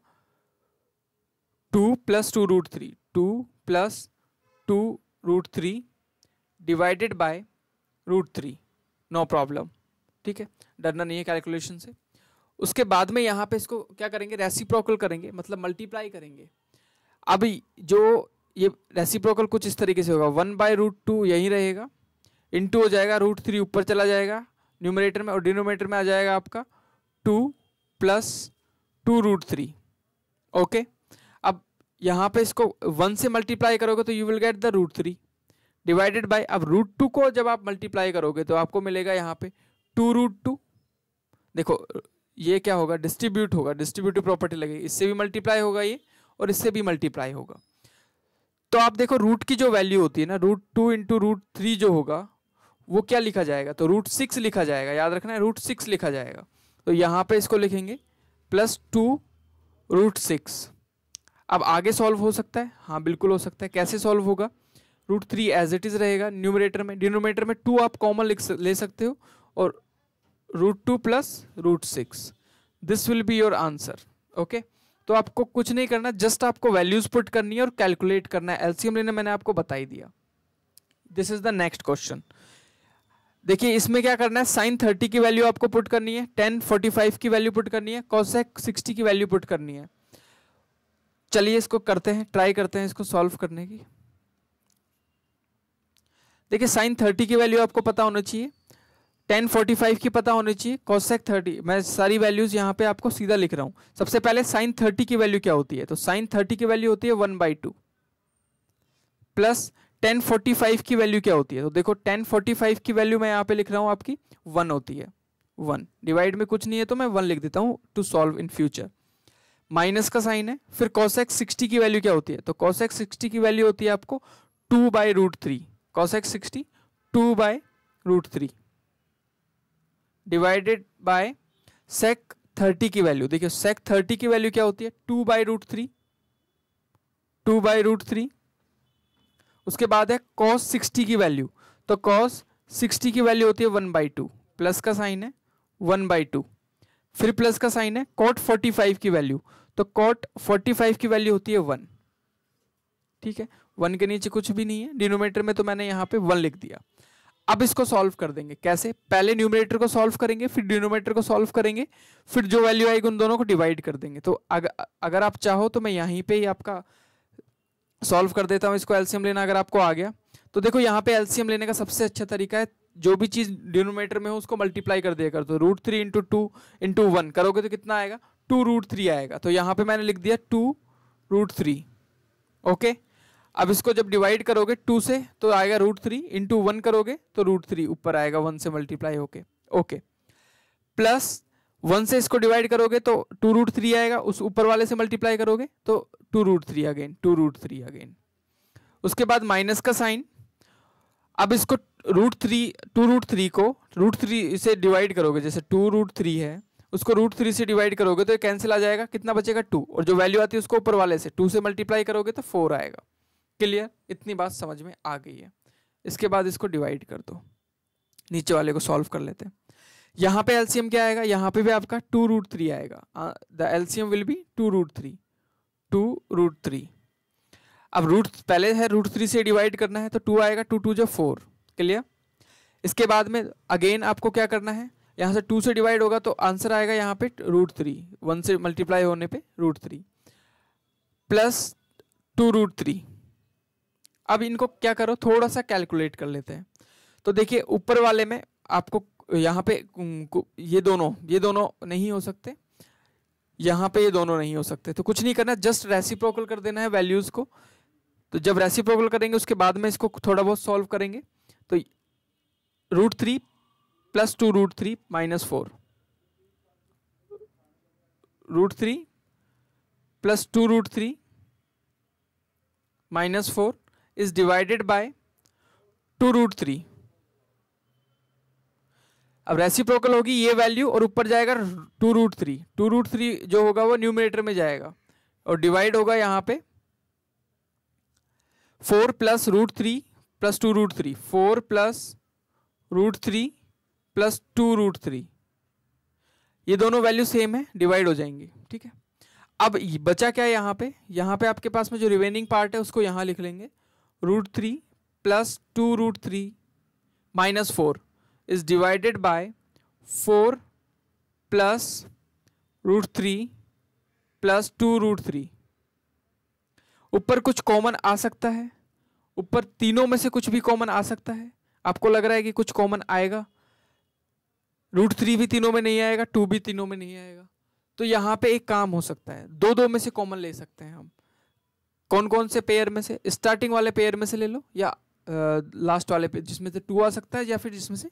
two plus two root three two plus two root three divided by root three no problem ठीक है डरना नहीं है कैलकुलेशन से उसके बाद में यहाँ पे इसको क्या करेंगे रेसिप्रोकल करेंगे मतलब मल्टीप्लाई करेंगे अभी जो ये रेसिप्रोकल कुछ इस तरीके से होगा वन बाय रूट टू यहीं रहेगा इन हो जाएगा रूट थ्री ऊपर चला जाएगा न्यूमरेटर में और डिनोमेटर में आ जाएगा आपका two plus two root three okay अब यहाँ पे इसको वन से मल्टीप्लाई करोगे तो you will get the root three divided by अब रूट टू को जब आप मल्टीप्लाई करोगे तो आपको मिलेगा यहाँ पे टू रूट टू देखो ये क्या होगा डिस्ट्रीब्यूट होगा डिस्ट्रीब्यूटिव प्रॉपर्टी लगेगी इससे भी मल्टीप्लाई होगा ये और इससे भी मल्टीप्लाई होगा तो आप देखो रूट की जो वैल्यू होती है ना root two into root three जो होगा वो क्या लिखा जाएगा तो रूट सिक्स लिखा जाएगा याद रखना है रूट सिक्स लिखा जाएगा तो यहाँ पे इसको लिखेंगे प्लस टू रूट सिक्स अब आगे सॉल्व हो सकता है हाँ बिल्कुल हो सकता है कैसे सॉल्व होगा root three as it is रहेगा न्यूमरेटर में डिनोमेटर में टू आप कॉमन ले सकते हो और root two plus root six this will be your answer okay तो आपको कुछ नहीं करना जस्ट आपको वैल्यूज पुट करनी है और कैलकुलेट करना है एलसीएम लेने मैंने आपको बता ही दिया this is the next question देखिए इसमें क्या करना है साइन थर्टी की वैल्यू आपको पुट करनी है टेन फोर्टी फाइव की वैल्यू पुट करनी है कॉसेक सिक्सटी की वैल्यू पुट करनी है चलिए इसको करते हैं ट्राई करते हैं इसको सॉल्व करने की देखिए साइन थर्टी की वैल्यू आपको पता होना चाहिए टेन फोर्टी फाइव की पता होनी चाहिए कॉसेक थर्टी मैं सारी वैल्यूज यहाँ पे आपको सीधा लिख रहा हूँ सबसे पहले साइन थर्टी की वैल्यू क्या होती है तो साइन थर्टी की वैल्यू होती है one by two plus five की वैल्यू क्या होती है तो देखो टेन फोर्टी फाइव की वैल्यू मैं यहाँ पे लिख रहा हूँ आपकी वन होती है वन डिवाइड में कुछ नहीं है तो मैं वन लिख देता हूँ two solve in future minus का साइन है फिर कॉसेक सिक्सटी की वैल्यू क्या होती है तो कॉसेक सिक्सटी की वैल्यू होती है आपको two by root three cosec sixty two by root three divided by sec thirty की वैल्यू देखिए सेक थर्टी की वैल्यू क्या होती है two by root three two by root three उसके बाद है कॉस सिक्सटी की वैल्यू तो कॉस सिक्सटी की वैल्यू होती है वन बाई टू प्लस का साइन है वन बाई टू फिर प्लस का साइन है कॉट फोर्टी फाइव की वैल्यू तो कॉट फोर्टी फाइव की वैल्यू होती है वन ठीक है वन के नीचे कुछ भी नहीं है डिनोमीटर में तो मैंने यहाँ पे वन लिख दिया अब इसको सॉल्व कर देंगे कैसे पहले न्यूमिनेटर को सॉल्व करेंगे फिर डिनोमिनेटर को सॉल्व करेंगे फिर जो वैल्यू आएगी उन दोनों को डिवाइड कर देंगे तो अग, अगर आप चाहो तो मैं यहीं पे ही आपका सॉल्व कर देता हूँ इसको एलसीएम लेना अगर आपको आ गया तो देखो यहाँ पे एलसीएम लेने का सबसे अच्छा तरीका है जो भी चीज़ डिनोमेटर में हो उसको मल्टीप्लाई कर दिया कर दो root three into two into one करोगे तो कितना आएगा टू रूट थ्री आएगा तो यहाँ पे मैंने लिख दिया टू रूट थ्री ओके अब इसको जब डिवाइड करोगे टू से तो आएगा रूट थ्री इंटू वन करोगे तो रूट थ्री ऊपर आएगा वन से मल्टीप्लाई होके ओके प्लस वन से इसको डिवाइड करोगे तो टू रूट थ्री आएगा उस ऊपर वाले से मल्टीप्लाई करोगे तो two root three again two root three again उसके बाद माइनस का साइन अब इसको root three two root three को रूट थ्री से डिवाइड करोगे जैसे टू रूट थ्री है उसको रूट थ्री से डिवाइड करोगे तो ये कैंसिल आ जाएगा कितना बचेगा टू और जो वैल्यू आती है उसको ऊपर वाले से टू से मल्टीप्लाई करोगे तो फोर आएगा क्लियर इतनी बात समझ में आ गई है इसके बाद इसको डिवाइड कर दो नीचे वाले को सॉल्व कर लेते हैं यहाँ पे एलसीएम क्या आएगा यहाँ पे भी आपका टू रूट थ्री आएगा the LCM will be two root three two root three अब रूट पहले है रूट थ्री से डिवाइड करना है तो टू आएगा टू टू जो फोर क्लियर इसके बाद में अगेन आपको क्या करना है यहाँ से टू से डिवाइड होगा तो आंसर आएगा यहाँ पे रूट थ्री वन से मल्टीप्लाई होने पे root three plus two root three अब इनको क्या करो थोड़ा सा कैलकुलेट कर लेते हैं तो देखिए ऊपर वाले में आपको यहाँ पे ये दोनों ये दोनों नहीं हो सकते यहाँ पे ये दोनों नहीं हो सकते तो कुछ नहीं करना जस्ट रेसिप्रोकल कर देना है वैल्यूज़ को तो जब रेसिप्रोकल करेंगे उसके बाद में इसको थोड़ा बहुत सॉल्व करेंगे तो root three plus two root three minus four root three plus two root three minus four is divided by two root three अब रेसिप्रोकल होगी ये वैल्यू और ऊपर जाएगा two root three two root three जो होगा वो न्यूमिनेटर में जाएगा और डिवाइड होगा यहां पे four plus root three plus two root three four plus root three plus two root three ये दोनों वैल्यू सेम है डिवाइड हो जाएंगे ठीक है अब बचा क्या है यहाँ पे यहाँ पे आपके पास में जो रिमेनिंग पार्ट है उसको यहाँ लिख लेंगे root three plus two root three minus four is divided by four plus root three plus two root three ऊपर कुछ कॉमन आ सकता है ऊपर तीनों में से कुछ भी कॉमन आ सकता है आपको लग रहा है कि कुछ कॉमन आएगा रूट थ्री भी तीनों में नहीं आएगा टू भी तीनों में नहीं आएगा तो यहाँ पे एक काम हो सकता है दो दो में से कॉमन ले सकते हैं हम कौन कौन से पेयर में से स्टार्टिंग वाले पेयर में से ले लो या लास्ट uh, वाले पे जिसमें से टू आ सकता है या फिर जिसमें से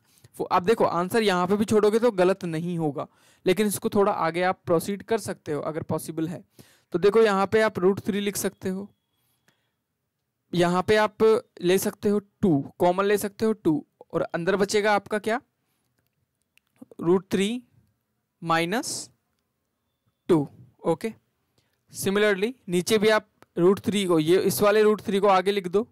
आप देखो आंसर यहाँ पे भी छोड़ोगे तो गलत नहीं होगा लेकिन इसको थोड़ा आगे आप प्रोसीड कर सकते हो अगर पॉसिबल है तो देखो यहाँ पे आप रूट थ्री लिख सकते हो यहाँ पे आप ले सकते हो टू कॉमन ले सकते हो टू और अंदर बचेगा आपका क्या root three minus two okay similarly नीचे भी आप रूट थ्री को ये इस वाले रूट थ्री को आगे लिख दो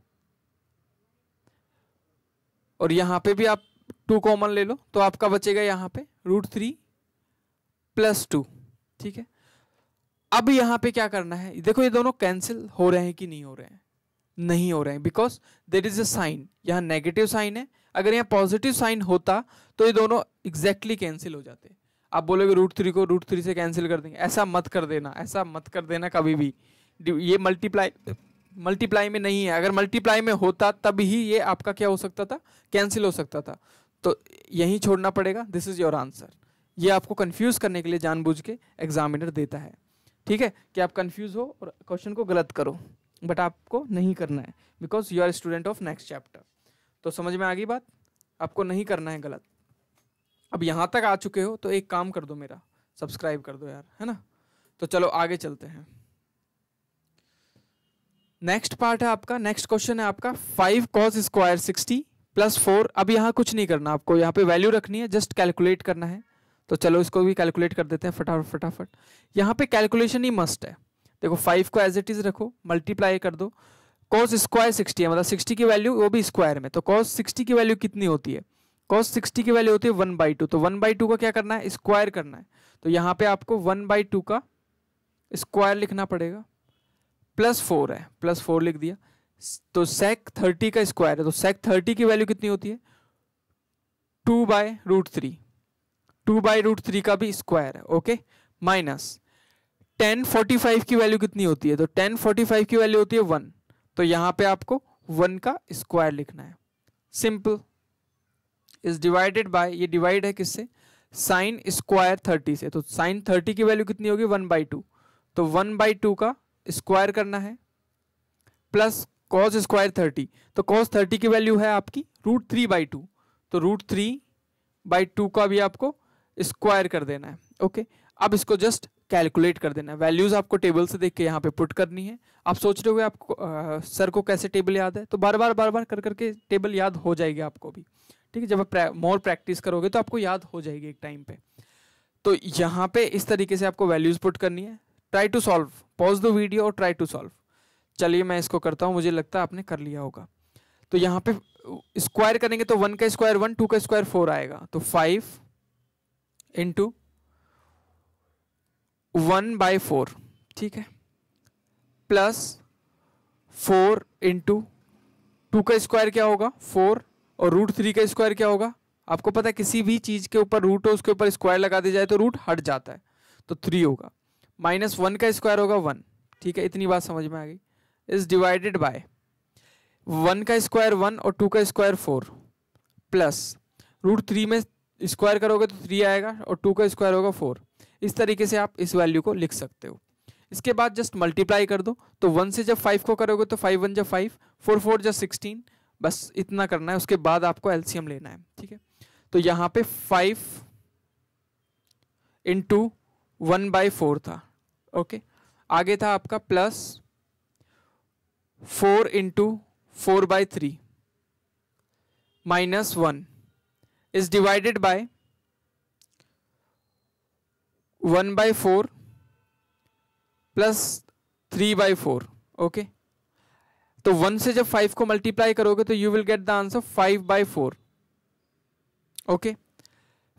और यहां पे भी आप टू कॉमन ले लो तो आपका बचेगा यहाँ पे रूट थ्री प्लस टू ठीक है अब यहाँ पे क्या करना है देखो ये दोनों कैंसिल हो रहे हैं कि नहीं हो रहे हैं नहीं हो रहे हैं because there is a sign यहां नेगेटिव साइन है अगर यहाँ पॉजिटिव साइन होता तो ये दोनों एग्जैक्टली कैंसिल हो जाते आप बोलोगे रूट थ्री को रूट थ्री से कैंसिल कर देंगे ऐसा मत कर देना ऐसा मत कर देना कभी भी ये मल्टीप्लाई मल्टीप्लाई में नहीं है अगर मल्टीप्लाई में होता तब ही ये आपका क्या हो सकता था कैंसिल हो सकता था तो यहीं छोड़ना पड़ेगा दिस इज़ योर आंसर ये आपको कन्फ्यूज़ करने के लिए जानबूझ के एग्जामिनर देता है ठीक है कि आप कन्फ्यूज़ हो और क्वेश्चन को गलत करो बट आपको नहीं करना है because you are student of next chapter तो समझ में आ गई बात आपको नहीं करना है गलत अब यहाँ तक आ चुके हो तो एक काम कर दो मेरा सब्सक्राइब कर दो यार है ना तो चलो आगे चलते हैं नेक्स्ट पार्ट है आपका नेक्स्ट क्वेश्चन है आपका five cos square sixty plus four अब यहाँ कुछ नहीं करना आपको यहाँ पे वैल्यू रखनी है जस्ट कैलकुलेट करना है तो चलो इसको भी कैलकुलेट कर देते हैं फटाफट फटाफट यहाँ पे कैलकुलेशन ही मस्ट है देखो फाइव को एज इट इज़ रखो मल्टीप्लाई कर दो कॉस स्क्वायर सिक्सटी है मतलब सिक्सटी की वैल्यू वो भी स्क्वायर में तो कॉस सिक्सटी की वैल्यू कितनी होती है कॉस सिक्सटी की वैल्यू होती है वन बाई टू तो वन बाई टू का क्या करना है स्क्वायर करना है तो यहाँ पे आपको वन बाई टू का स्क्वायर लिखना पड़ेगा प्लस फोर है प्लस फोर लिख दिया तो सेक थर्टी का स्क्वायर है तो सेक थर्टी की वैल्यू कितनी होती है two by root three two by root three का भी स्क्वायर है okay minus tan forty five की वैल्यू कितनी होती है तो टेन फोर्टी फाइव की वैल्यू होती है वन तो यहां पे आपको वन का स्क्वायर लिखना है सिंपल इज डिवाइडेड बाय ये डिवाइड है किससे साइन स्क्वायर थर्टी से तो साइन थर्टी की वैल्यू कितनी होगी वन बाई टू तो वन बाई टू का स्क्वायर करना है प्लस कॉज स्क्वायर थर्टी तो कॉज थर्टी की वैल्यू है आपकी रूट थ्री बाई टू तो रूट थ्री बाई टू का भी आपको स्क्वायर कर देना है ओके अब इसको जस्ट कैलकुलेट कर देना है वैल्यूज आपको टेबल से देख के यहाँ पे पुट करनी है आप सोच रहे हो आपको आ, सर को कैसे टेबल याद है तो बार बार बार बार कर करके टेबल याद हो जाएगी आपको भी ठीक है जब आप मोर प्रैक्टिस करोगे तो आपको याद हो जाएगी एक टाइम पे तो यहाँ पे इस तरीके से आपको वैल्यूज पुट करनी है try to solve pause the video और ट्राई टू सॉल्व चलिए मैं इसको करता हूँ मुझे लगता है आपने कर लिया होगा तो यहाँ पे स्क्वायर uh, करेंगे तो वन का स्क्वायर वन टू का स्क्वायर फोर आएगा तो five into one by four ठीक है प्लस फोर इंटू टू का स्क्वायर क्या होगा फोर और रूट थ्री का स्क्वायर क्या होगा आपको पता है किसी भी चीज़ के ऊपर रूट हो उसके ऊपर स्क्वायर लगा दिया जाए तो रूट हट जाता है तो थ्री होगा माइनस वन का स्क्वायर होगा वन ठीक है इतनी बात समझ में आ गई इज डिवाइडेड बाय वन का स्क्वायर वन और टू का square four plus root three में स्क्वायर करोगे तो थ्री आएगा और टू का स्क्वायर होगा फोर इस तरीके से आप इस वैल्यू को लिख सकते हो इसके बाद जस्ट मल्टीप्लाई कर दो तो वन से जब फाइव को करोगे तो फाइव वन जब फाइव फोर फोर जब सिक्सटीन बस इतना करना है उसके बाद आपको एलसीएम लेना है ठीक है तो यहाँ पे five into one by four था ओके आगे था आपका plus four into four by three minus one is divided by one by four plus three by four okay तो वन से जब फाइव को मल्टीप्लाई करोगे तो you will get the answer five by four okay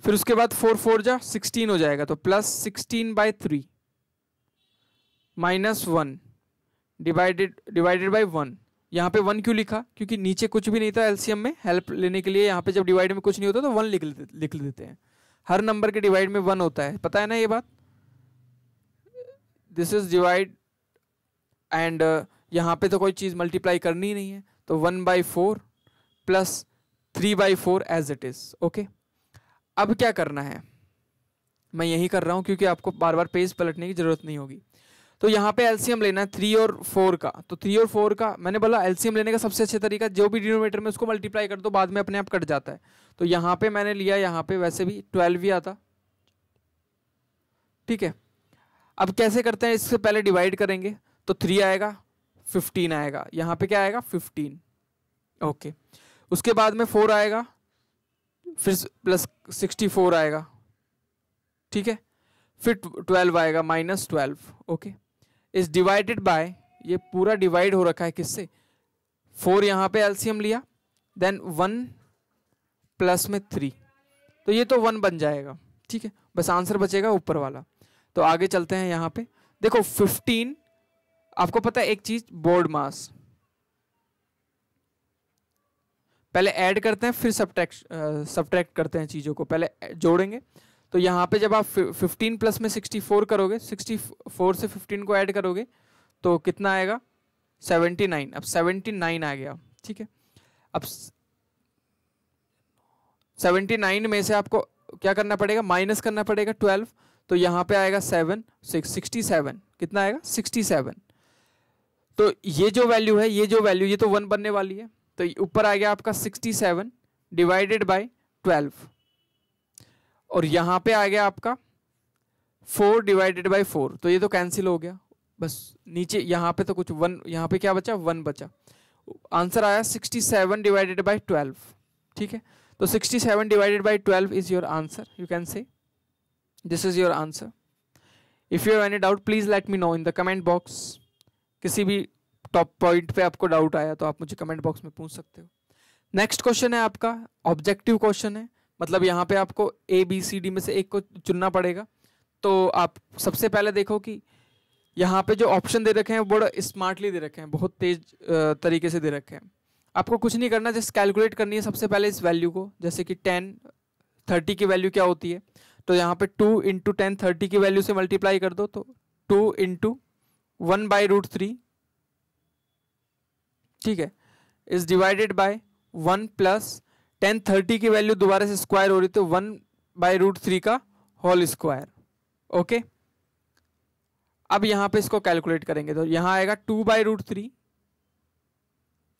फिर उसके बाद four four जा सिक्सटीन हो जाएगा तो plus sixteen by three minus one divided divided by one यहाँ पे वन क्यों लिखा क्योंकि नीचे कुछ भी नहीं था एलसीएम में हेल्प लेने के लिए यहाँ पे जब डिवाइड में कुछ नहीं होता तो वन लिख लिख देते हैं हर नंबर के डिवाइड में वन होता है पता है ना ये बात दिस इज डिवाइड एंड यहाँ पे तो कोई चीज़ मल्टीप्लाई करनी ही नहीं है तो one by four plus three by four as it is okay अब क्या करना है मैं यही कर रहा हूँ क्योंकि आपको बार बार पेज पलटने की ज़रूरत नहीं होगी तो यहाँ पे एलसीएम लेना है थ्री और फोर का तो थ्री और फोर का मैंने बोला एलसीएम लेने का सबसे अच्छा तरीका जो भी डिनोमीटर में उसको मल्टीप्लाई कर दो तो बाद में अपने आप कट जाता है तो यहाँ पे मैंने लिया यहाँ पे वैसे भी ट्वेल्व ही आता ठीक है अब कैसे करते हैं इससे पहले डिवाइड करेंगे तो थ्री आएगा फिफ्टीन आएगा यहाँ पे क्या आएगा फिफ्टीन ओके उसके बाद में फोर आएगा फिर प्लस सिक्सटी फोर आएगा ठीक है फिर ट्वेल्व आएगा माइनस ट्वेल्व ओके इस डिवाइडेड बाय ये पूरा डिवाइड हो रखा है किससे फोर यहाँ पे एलसीएम लिया देन वन प्लस में थ्री तो ये तो वन बन जाएगा ठीक है बस आंसर बचेगा ऊपर वाला तो आगे चलते हैं यहाँ पे देखो फिफ्टीन आपको पता है एक चीज़ बोर्ड मास पहले ऐड करते हैं फिर सब्ट्रैक्ट सब्ट्रैक्ट करते हैं चीज़ों को पहले जोड़ेंगे तो यहाँ पे जब आप 15 प्लस में 64 करोगे 64 से 15 को ऐड करोगे तो कितना आएगा 79 अब 79 आ गया ठीक है अब 79 में से आपको क्या करना पड़ेगा माइनस करना पड़ेगा 12 तो यहाँ पे आएगा 7 सिक्स सिक्सटी कितना आएगा 67 तो ये जो वैल्यू है ये जो वैल्यू ये तो वन बनने वाली है तो ऊपर आ गया आपका sixty seven divided by twelve और यहां पे आ गया आपका फोर डिवाइडेड बाई फोर तो ये तो कैंसिल हो गया बस नीचे यहां पे तो कुछ वन यहाँ पे क्या बचा वन बचा आंसर आया sixty seven divided by twelve ठीक है तो sixty seven divided by twelve is your answer you can say this is your answer if you have any doubt please let me know in the comment box किसी भी top point पे आपको doubt आया तो आप मुझे comment box में पूछ सकते हो नेक्स्ट क्वेश्चन है आपका ऑब्जेक्टिव क्वेश्चन है मतलब यहाँ पे आपको ए बी सी डी में से एक को चुनना पड़ेगा तो आप सबसे पहले देखो कि यहाँ पे जो ऑप्शन दे रखे हैं वो बड़ा स्मार्टली दे रखे हैं बहुत तेज तरीके से दे रखे हैं आपको कुछ नहीं करना जस्ट कैलकुलेट करनी है सबसे पहले इस वैल्यू को जैसे कि टेन थर्टी की वैल्यू क्या होती है तो यहाँ पे टू इंटू टेन थर्टी की वैल्यू से मल्टीप्लाई कर दो तो two into one by root three ठीक है is divided by one plus tan thirty की वैल्यू दोबारा से स्क्वायर हो रही तो वन बाय रूट थ्री का होल स्क्वायर ओके अब यहाँ पे इसको कैलकुलेट करेंगे तो यहाँ आएगा two by root three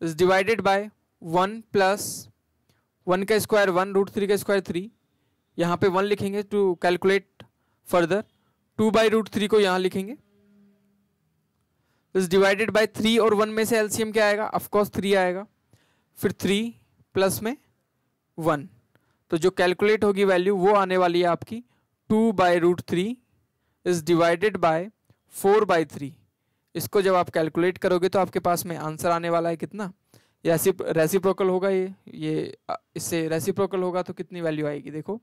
is divided by one plus one का स्क्वायर वन रूट थ्री का स्क्वायर थ्री यहाँ पे वन लिखेंगे to calculate further two by root three को यहाँ लिखेंगे इज डिवाइडेड बाई थ्री और वन में से एलसीएम क्या आएगा ऑफकोर्स थ्री आएगा फिर थ्री प्लस में वन तो जो कैलकुलेट होगी वैल्यू वो आने वाली है आपकी two by root three is divided by four by three इसको जब आप कैलकुलेट करोगे तो आपके पास में आंसर आने वाला है कितना ये रेसिप्रोकल होगा ये ये इससे रेसिप्रोकल होगा तो कितनी वैल्यू आएगी देखो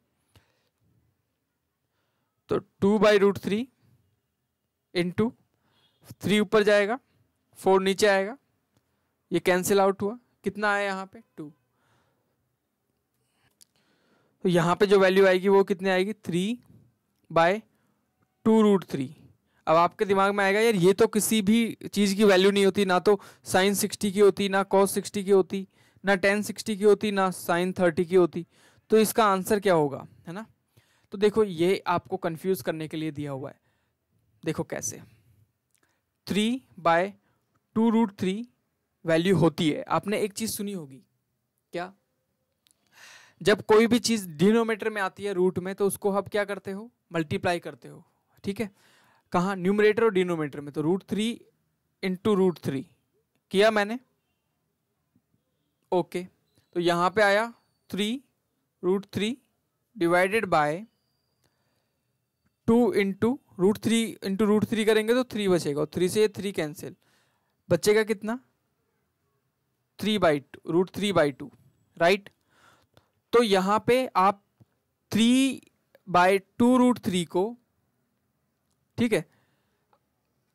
तो two by root three into three ऊपर जाएगा फोर नीचे आएगा ये कैंसिल आउट हुआ कितना आया यहाँ पे टू तो यहाँ पे जो वैल्यू आएगी वो कितने आएगी three by two root three अब आपके दिमाग में आएगा यार ये तो किसी भी चीज़ की वैल्यू नहीं होती ना तो साइन सिक्सटी की होती ना कॉस सिक्सटी की होती ना टेन सिक्सटी की होती ना साइन थर्टी की होती तो इसका आंसर क्या होगा है ना तो देखो ये आपको कंफ्यूज करने के लिए दिया हुआ है देखो कैसे three by two root three value होती है आपने एक चीज़ सुनी होगी क्या जब कोई भी चीज़ डिनोमीटर में आती है रूट में तो उसको आप क्या करते हो मल्टीप्लाई करते हो ठीक है कहाँ न्यूमरेटर और डिनोमीटर में तो root three into root three किया मैंने ओके तो यहाँ पे आया three root three divided by two into root three into root three करेंगे तो थ्री बचेगा थ्री से थ्री कैंसिल बचेगा कितना three by two root three by two right तो यहाँ पे आप three by two root three को ठीक है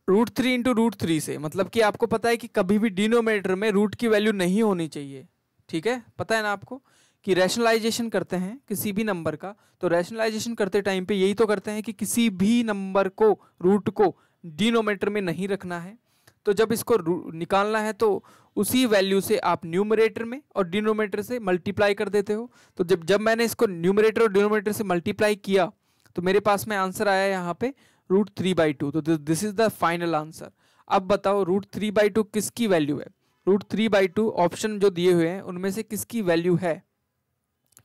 root three into root three से मतलब कि आपको पता है कि कभी भी डिनोमेटर में रूट की वैल्यू नहीं होनी चाहिए ठीक है पता है ना आपको कि रैशनलाइजेशन करते हैं किसी भी नंबर का तो रैशनलाइजेशन करते टाइम पे यही तो करते हैं कि किसी भी नंबर को रूट को डिनोमेटर में नहीं रखना है तो जब इसको निकालना है तो उसी वैल्यू से आप न्यूमरेटर में और डिनोमेटर से मल्टीप्लाई कर देते हो तो जब जब मैंने इसको न्यूमरेटर और डिनोमेटर से मल्टीप्लाई किया तो मेरे पास में आंसर आया यहाँ पे रूट थ्री बाई टू तो this is the final answer अब बताओ रूट थ्री बाई टू किसकी वैल्यू है root three by two option जो दिए हुए हैं उनमें से किसकी वैल्यू है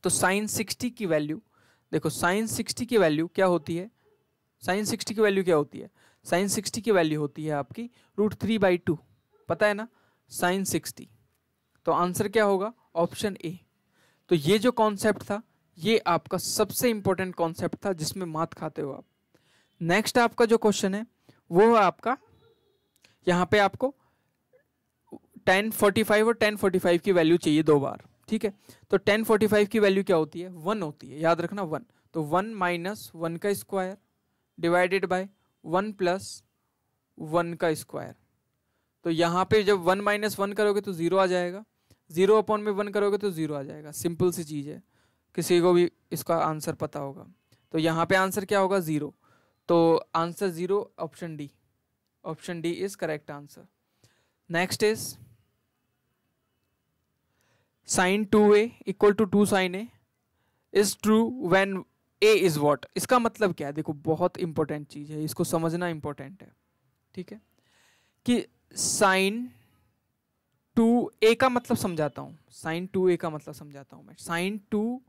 तो साइन सिक्सटी की वैल्यू देखो साइन सिक्सटी की वैल्यू क्या होती है साइन सिक्सटी की वैल्यू क्या होती है साइन सिक्सटी की वैल्यू होती है आपकी रूट थ्री बाई टू पता है ना साइन सिक्सटी तो आंसर क्या होगा ऑप्शन ए तो ये जो कॉन्सेप्ट था ये आपका सबसे इंपॉर्टेंट कॉन्सेप्ट था जिसमें मात खाते हो आप नेक्स्ट आपका जो क्वेश्चन है वो है आपका यहाँ पे आपको टेन फाइव और फाइव की वैल्यू चाहिए दो बार ठीक है तो टेन फोर्टी फाइव की वैल्यू क्या होती है वन होती है याद रखना वन तो वन माइनस वन का square divided by one plus one का स्क्वायर तो यहाँ पे जब वन माइनस वन करोगे तो ज़ीरो आ जाएगा ज़ीरो अपॉन में वन करोगे तो ज़ीरो आ जाएगा सिंपल सी चीज़ है किसी को भी इसका आंसर पता होगा तो यहाँ पे आंसर क्या होगा ज़ीरो तो answer zero option D option D is correct answer next is sine two A equal to two sine A is true when A is what इसका मतलब क्या है देखो बहुत इंपॉर्टेंट चीज़ है इसको समझना इंपॉर्टेंट है ठीक है कि साइन टू ए का मतलब समझाता हूँ साइन टू ए का मतलब समझाता हूँ मैं साइन टू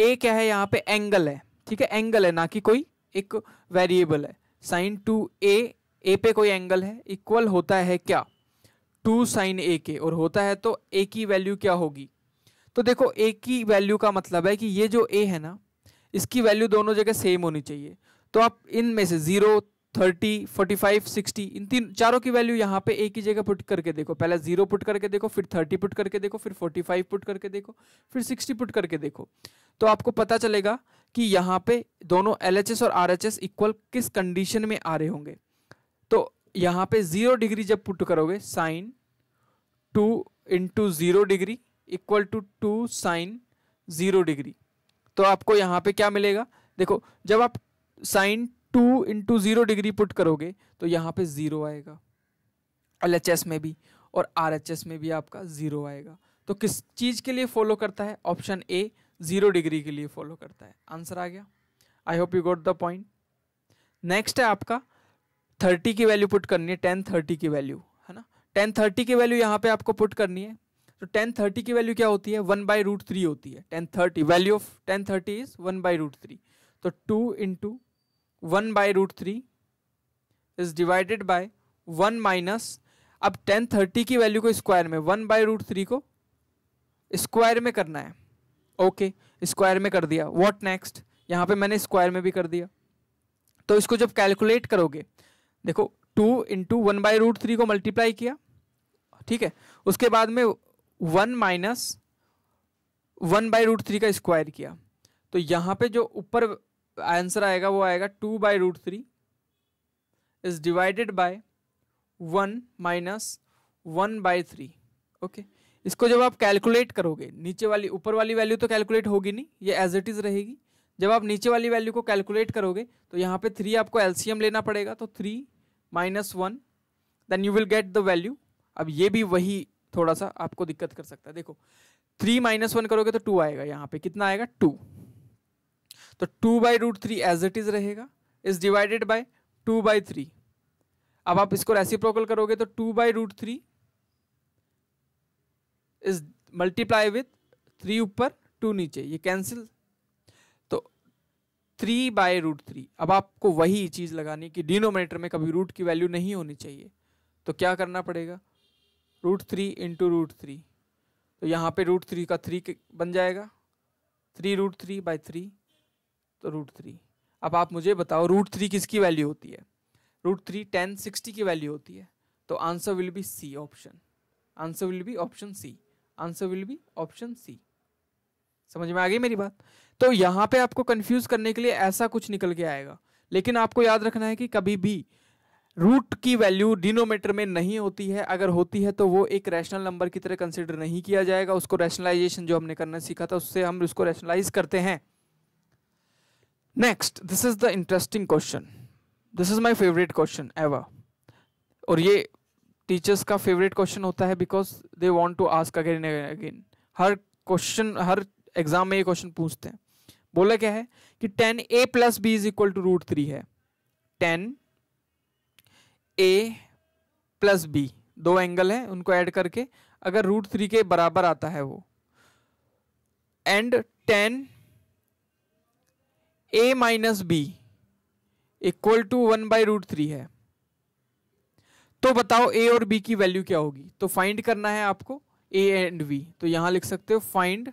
ए क्या है यहाँ पे एंगल है ठीक है एंगल है ना कि कोई एक वेरिएबल है साइन टू ए ए पे कोई एंगल है इक्वल होता है क्या टू साइन ए के और होता है तो ए की वैल्यू क्या होगी तो देखो ए की वैल्यू का मतलब है कि ये जो ए है ना इसकी वैल्यू दोनों जगह सेम होनी चाहिए तो आप इन में से zero thirty forty five sixty इन तीन चारों की वैल्यू यहाँ पे एक ही जगह पुट करके देखो पहले जीरो पुट करके देखो फिर थर्टी पुट करके देखो फिर फोर्टी फाइव पुट करके देखो फिर सिक्सटी पुट करके देखो तो आपको पता चलेगा कि यहाँ पे दोनों एल और आर इक्वल किस कंडीशन में आ रहे होंगे तो यहाँ पे ज़ीरो डिग्री जब पुट करोगे sine two into zero degree equal to two sine zero degree तो आपको यहाँ पे क्या मिलेगा देखो जब आप sine two into zero degree put करोगे तो यहाँ पे ज़ीरो आएगा एल एच एस में भी और आर एच एस में भी आपका ज़ीरो आएगा तो किस चीज़ के लिए फॉलो करता है ऑप्शन ए ज़ीरो डिग्री के लिए फॉलो करता है आंसर आ गया I hope you got the point next है आपका थर्टी की वैल्यू पुट करनी है टेन थर्टी की वैल्यू है ना टेन थर्टी की वैल्यू यहाँ पे आपको पुट करनी है तो टेन थर्टी की वैल्यू क्या होती है वन बाई रूट थ्री होती है tan thirty value of tan thirty is one by root three तो two into one by root three is divided by one minus अब टेन थर्टी की value को स्क्वायर में वन बाई रूट थ्री को square में करना है okay square में कर दिया वॉट नेक्स्ट यहाँ पे मैंने स्क्वायर में भी कर दिया तो इसको जब कैलकुलेट करोगे देखो two into one by root three को मल्टीप्लाई किया ठीक है उसके बाद में one minus one by root three का स्क्वायर किया तो यहाँ पे जो ऊपर आंसर आएगा वो आएगा two by root three is divided by one minus one by three okay इसको जब आप कैलकुलेट करोगे नीचे वाली ऊपर वाली वैल्यू तो कैलकुलेट होगी नहीं ये एज इट इज़ रहेगी जब आप नीचे वाली वैल्यू को कैलकुलेट करोगे तो यहाँ पे थ्री आपको एलसीएम लेना पड़ेगा तो three minus one then you will get the value अब ये भी वही थोड़ा सा आपको दिक्कत कर सकता है देखो थ्री माइनस वन करोगे तो टू आएगा यहाँ पे कितना आएगा टू तो two by root three as it is रहेगा is divided by two by three अब आप इसको प्रोकल करोगे तो two by root three is multiply with three ऊपर टू नीचे ये cancel three by root three अब आपको वही चीज़ लगानी कि डिनोमिनेटर में कभी रूट की वैल्यू नहीं होनी चाहिए तो क्या करना पड़ेगा root three into root three तो यहाँ पे रूट थ्री का थ्री बन जाएगा three root three by three तो रूट थ्री अब आप मुझे बताओ रूट थ्री किसकी वैल्यू होती है रूट थ्री टेन सिक्सटी की वैल्यू होती है तो answer will be C option answer will be option C answer will be option C समझ में आ गई मेरी बात तो यहाँ पे आपको कंफ्यूज करने के लिए ऐसा कुछ निकल के आएगा लेकिन आपको याद रखना है कि कभी भी रूट की वैल्यू डिनोमीटर में नहीं होती है अगर होती है तो वो एक रैशनल नंबर की तरह कंसिडर नहीं किया जाएगा उसको रैशनलाइजेशन जो हमने करना सीखा था उससे हम उसको रैशनलाइज करते हैं next this is the interesting question this is my favourite question ever और ये टीचर्स का फेवरेट क्वेश्चन होता है because they want to ask again again हर क्वेश्चन हर एग्जाम में ये क्वेश्चन पूछते हैं बोला क्या है कि tan A plus B is equal to root three है टेन ए प्लस बी दो एंगल हैं उनको ऐड करके अगर रूट थ्री के बराबर आता है वो and tan A minus B equal to one by root three है तो बताओ ए और बी की वैल्यू क्या होगी तो फाइंड करना है आपको ए एंड बी तो यहां लिख सकते हो फाइंड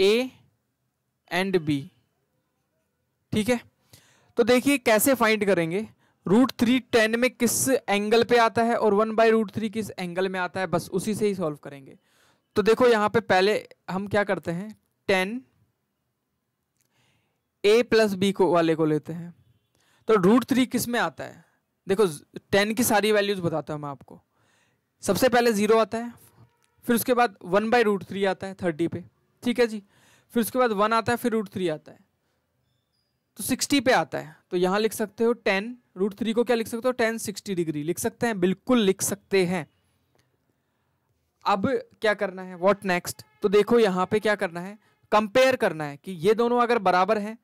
ए एंड बी ठीक है तो देखिए कैसे फाइंड करेंगे रूट थ्री टेन में किस एंगल पे आता है और वन बाई रूट थ्री किस एंगल में आता है बस उसी से ही सॉल्व करेंगे तो देखो यहाँ पे पहले हम क्या करते हैं टेन ए प्लस बी को वाले को लेते हैं तो रूट थ्री किस में आता है देखो टेन की सारी वैल्यूज़ बताता हूँ मैं आपको सबसे पहले ज़ीरो आता है फिर उसके बाद वन बाई रूट थ्री आता है थर्टी पे ठीक है जी फिर उसके बाद वन आता है फिर रूट थ्री आता है तो सिक्सटी पे आता है तो यहाँ लिख सकते हो टेन रूट थ्री को क्या लिख सकते हो टेन सिक्सटी डिग्री लिख सकते हैं बिल्कुल लिख सकते हैं अब क्या करना है वॉट नेक्स्ट तो देखो यहाँ पे क्या करना है कंपेयर करना है कि ये दोनों अगर बराबर हैं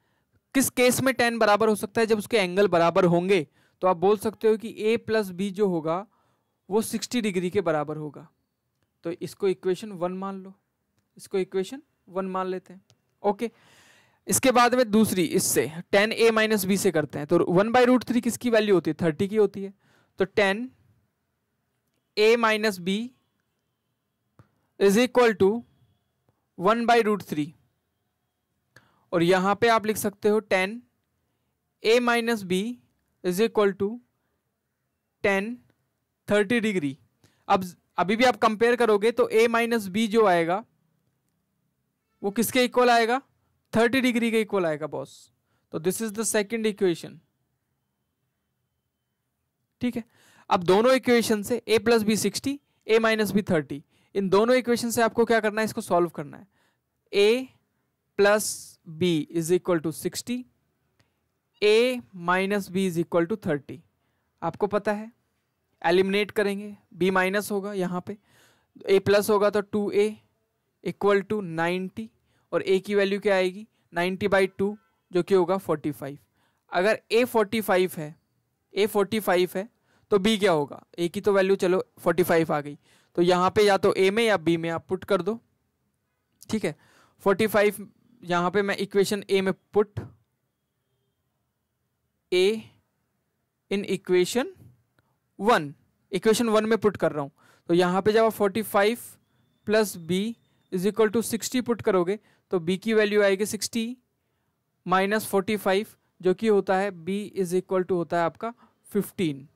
किस केस में टेन बराबर हो सकता है जब उसके एंगल बराबर होंगे तो आप बोल सकते हो कि ए प्लस बी जो होगा वो सिक्सटी डिग्री के बराबर होगा तो इसको इक्वेशन वन मान लो इसको इक्वेशन वन मान लेते हैं ओके इसके बाद में दूसरी इससे टेन ए माइनस बी से करते हैं तो वन बाई रूट थ्री किसकी वैल्यू होती है थर्टी की होती है तो tan A minus B is equal to one by root three और यहां पे आप लिख सकते हो tan A minus B is equal to tan thirty degree अब अभी भी आप कंपेयर करोगे तो ए माइनस बी जो आएगा वो किसके इक्वल आएगा थर्टी डिग्री के इक्वल आएगा बॉस तो this is the second equation ठीक है अब दोनों इक्वेशन से A plus B sixty A minus B thirty इन दोनों इक्वेशन से आपको क्या करना है इसको सॉल्व करना है A plus B is equal to sixty A minus B is equal to thirty आपको पता है एलिमिनेट करेंगे बी माइनस होगा यहाँ पे ए प्लस होगा तो two A equal to ninety और ए की वैल्यू क्या आएगी नाइन्टी बाई टू जो कि होगा फोर्टी फाइव अगर ए फोर्टी फाइव है ए फोर्टी फाइव है तो बी क्या होगा ए की तो वैल्यू चलो फोर्टी फाइव आ गई तो यहाँ पे या तो ए में या बी में आप पुट कर दो ठीक है फोर्टी फाइव यहाँ पे मैं इक्वेशन ए में put A in equation one equation one में पुट कर रहा हूँ तो यहाँ पे जब आप forty five plus B is equal to sixty put करोगे तो बी की वैल्यू आएगी सिक्सटी माइनस फोर्टी फाइव जो कि होता है बी इज इक्वल टू होता है आपका फिफ्टीन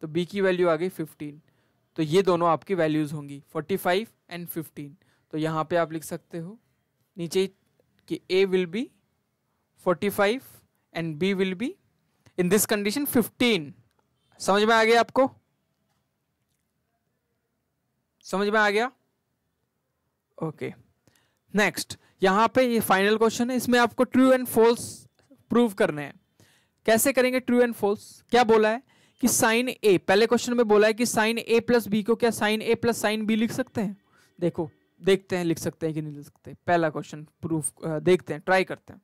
तो बी की वैल्यू आ गई फिफ्टीन तो ये दोनों आपकी वैल्यूज़ होंगी फोर्टी फाइव एंड फिफ्टीन तो यहाँ पे आप लिख सकते हो नीचे कि A will be forty five and B will be in this condition fifteen समझ में आ गया आपको समझ में आ गया ओके नेक्स्ट यहाँ पे ये फाइनल क्वेश्चन है इसमें आपको ट्रू एंड फॉल्स प्रूव करने हैं कैसे करेंगे ट्रू एंड फॉल्स क्या बोला है कि साइन ए पहले क्वेश्चन में बोला है कि साइन ए प्लस बी को क्या sine A plus sine B लिख सकते हैं देखो देखते हैं लिख सकते हैं कि नहीं लिख सकते पहला क्वेश्चन प्रूफ देखते हैं ट्राई करते हैं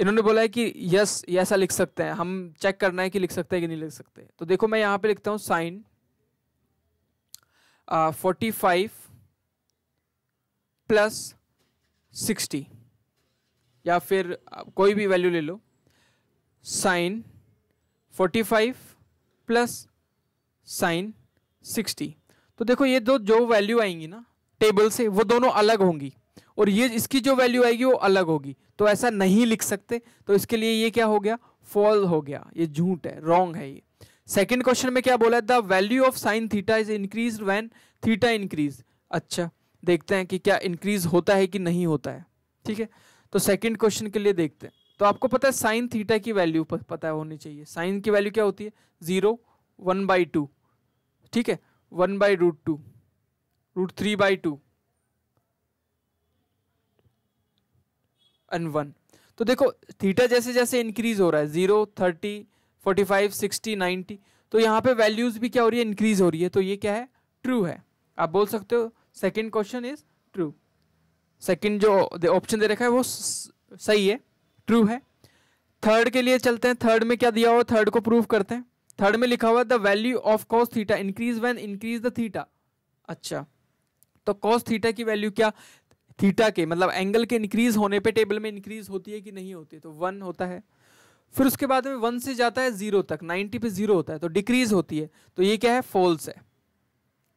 इन्होंने बोला है कि यस ऐसा लिख सकते हैं हम चेक करना है कि लिख सकते हैं कि नहीं लिख सकते तो देखो मैं यहाँ पे लिखता हूँ sine forty five plus sixty या फिर कोई भी वैल्यू ले लो sine forty five plus sine sixty तो देखो ये दो जो वैल्यू आएंगी ना टेबल से वो दोनों अलग होंगी और ये इसकी जो वैल्यू आएगी वो अलग होगी तो ऐसा नहीं लिख सकते तो इसके लिए ये क्या हो गया फॉल हो गया ये झूठ है रॉन्ग है ये सेकेंड क्वेश्चन में क्या बोला है the value of sine theta is increase when theta increase अच्छा देखते हैं कि क्या इंक्रीज होता है कि नहीं होता है ठीक है तो सेकंड क्वेश्चन के लिए देखते हैं तो आपको पता है साइन थीटा की वैल्यू पता होनी चाहिए साइन की वैल्यू क्या होती है ज़ीरो वन बाई टू ठीक है one by root two root three by two and one तो देखो थीटा जैसे जैसे इंक्रीज हो रहा है zero thirty forty five sixty ninety तो यहाँ पे वैल्यूज़ भी क्या हो रही है इंक्रीज हो रही है तो ये क्या है ट्रू है आप बोल सकते हो second question is true second जो ऑप्शन दे रखा है वो सही है ट्रू है थर्ड के लिए चलते हैं थर्ड में क्या दिया हुआ थर्ड को प्रूव करते हैं थर्ड में लिखा हुआ the value of cos theta increase when increase the theta अच्छा तो कॉस थीटा की वैल्यू क्या थीटा के मतलब एंगल के इंक्रीज होने पे टेबल में इंक्रीज होती है कि नहीं होती तो वन होता है फिर उसके बाद में वन से जाता है जीरो तक नाइन्टी पे जीरो होता है तो डिक्रीज होती है तो ये क्या है फॉल्स है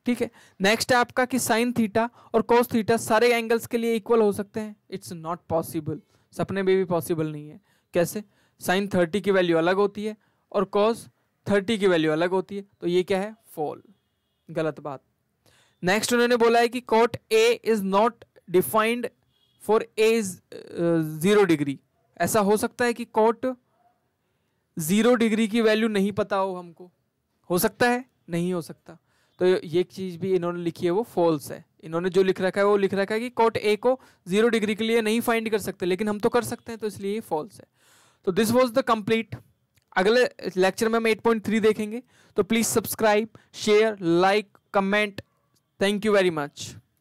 ठीक है नेक्स्ट है आपका कि साइन थीटा और कोस थीटा सारे एंगल्स के लिए इक्वल हो सकते हैं इट्स नॉट पॉसिबल सपने में भी पॉसिबल नहीं है कैसे साइन थर्टी की वैल्यू अलग होती है और कॉस थर्टी की वैल्यू अलग होती है तो ये क्या है फॉल गलत बात नेक्स्ट उन्होंने बोला है कि cot A is not defined for A is zero degree ऐसा हो सकता है कि कोट जीरो डिग्री की वैल्यू नहीं पता हो हमको हो सकता है नहीं हो सकता तो ये चीज़ भी इन्होंने लिखी है वो फॉल्स है इन्होंने जो लिख रखा है वो लिख रखा है कि कोट ए को जीरो डिग्री के लिए नहीं फाइंड कर सकते लेकिन हम तो कर सकते हैं तो इसलिए फॉल्स है तो दिस वॉज द कंप्लीट अगले लेक्चर में हम 8.3 देखेंगे तो please subscribe share like comment thank you very much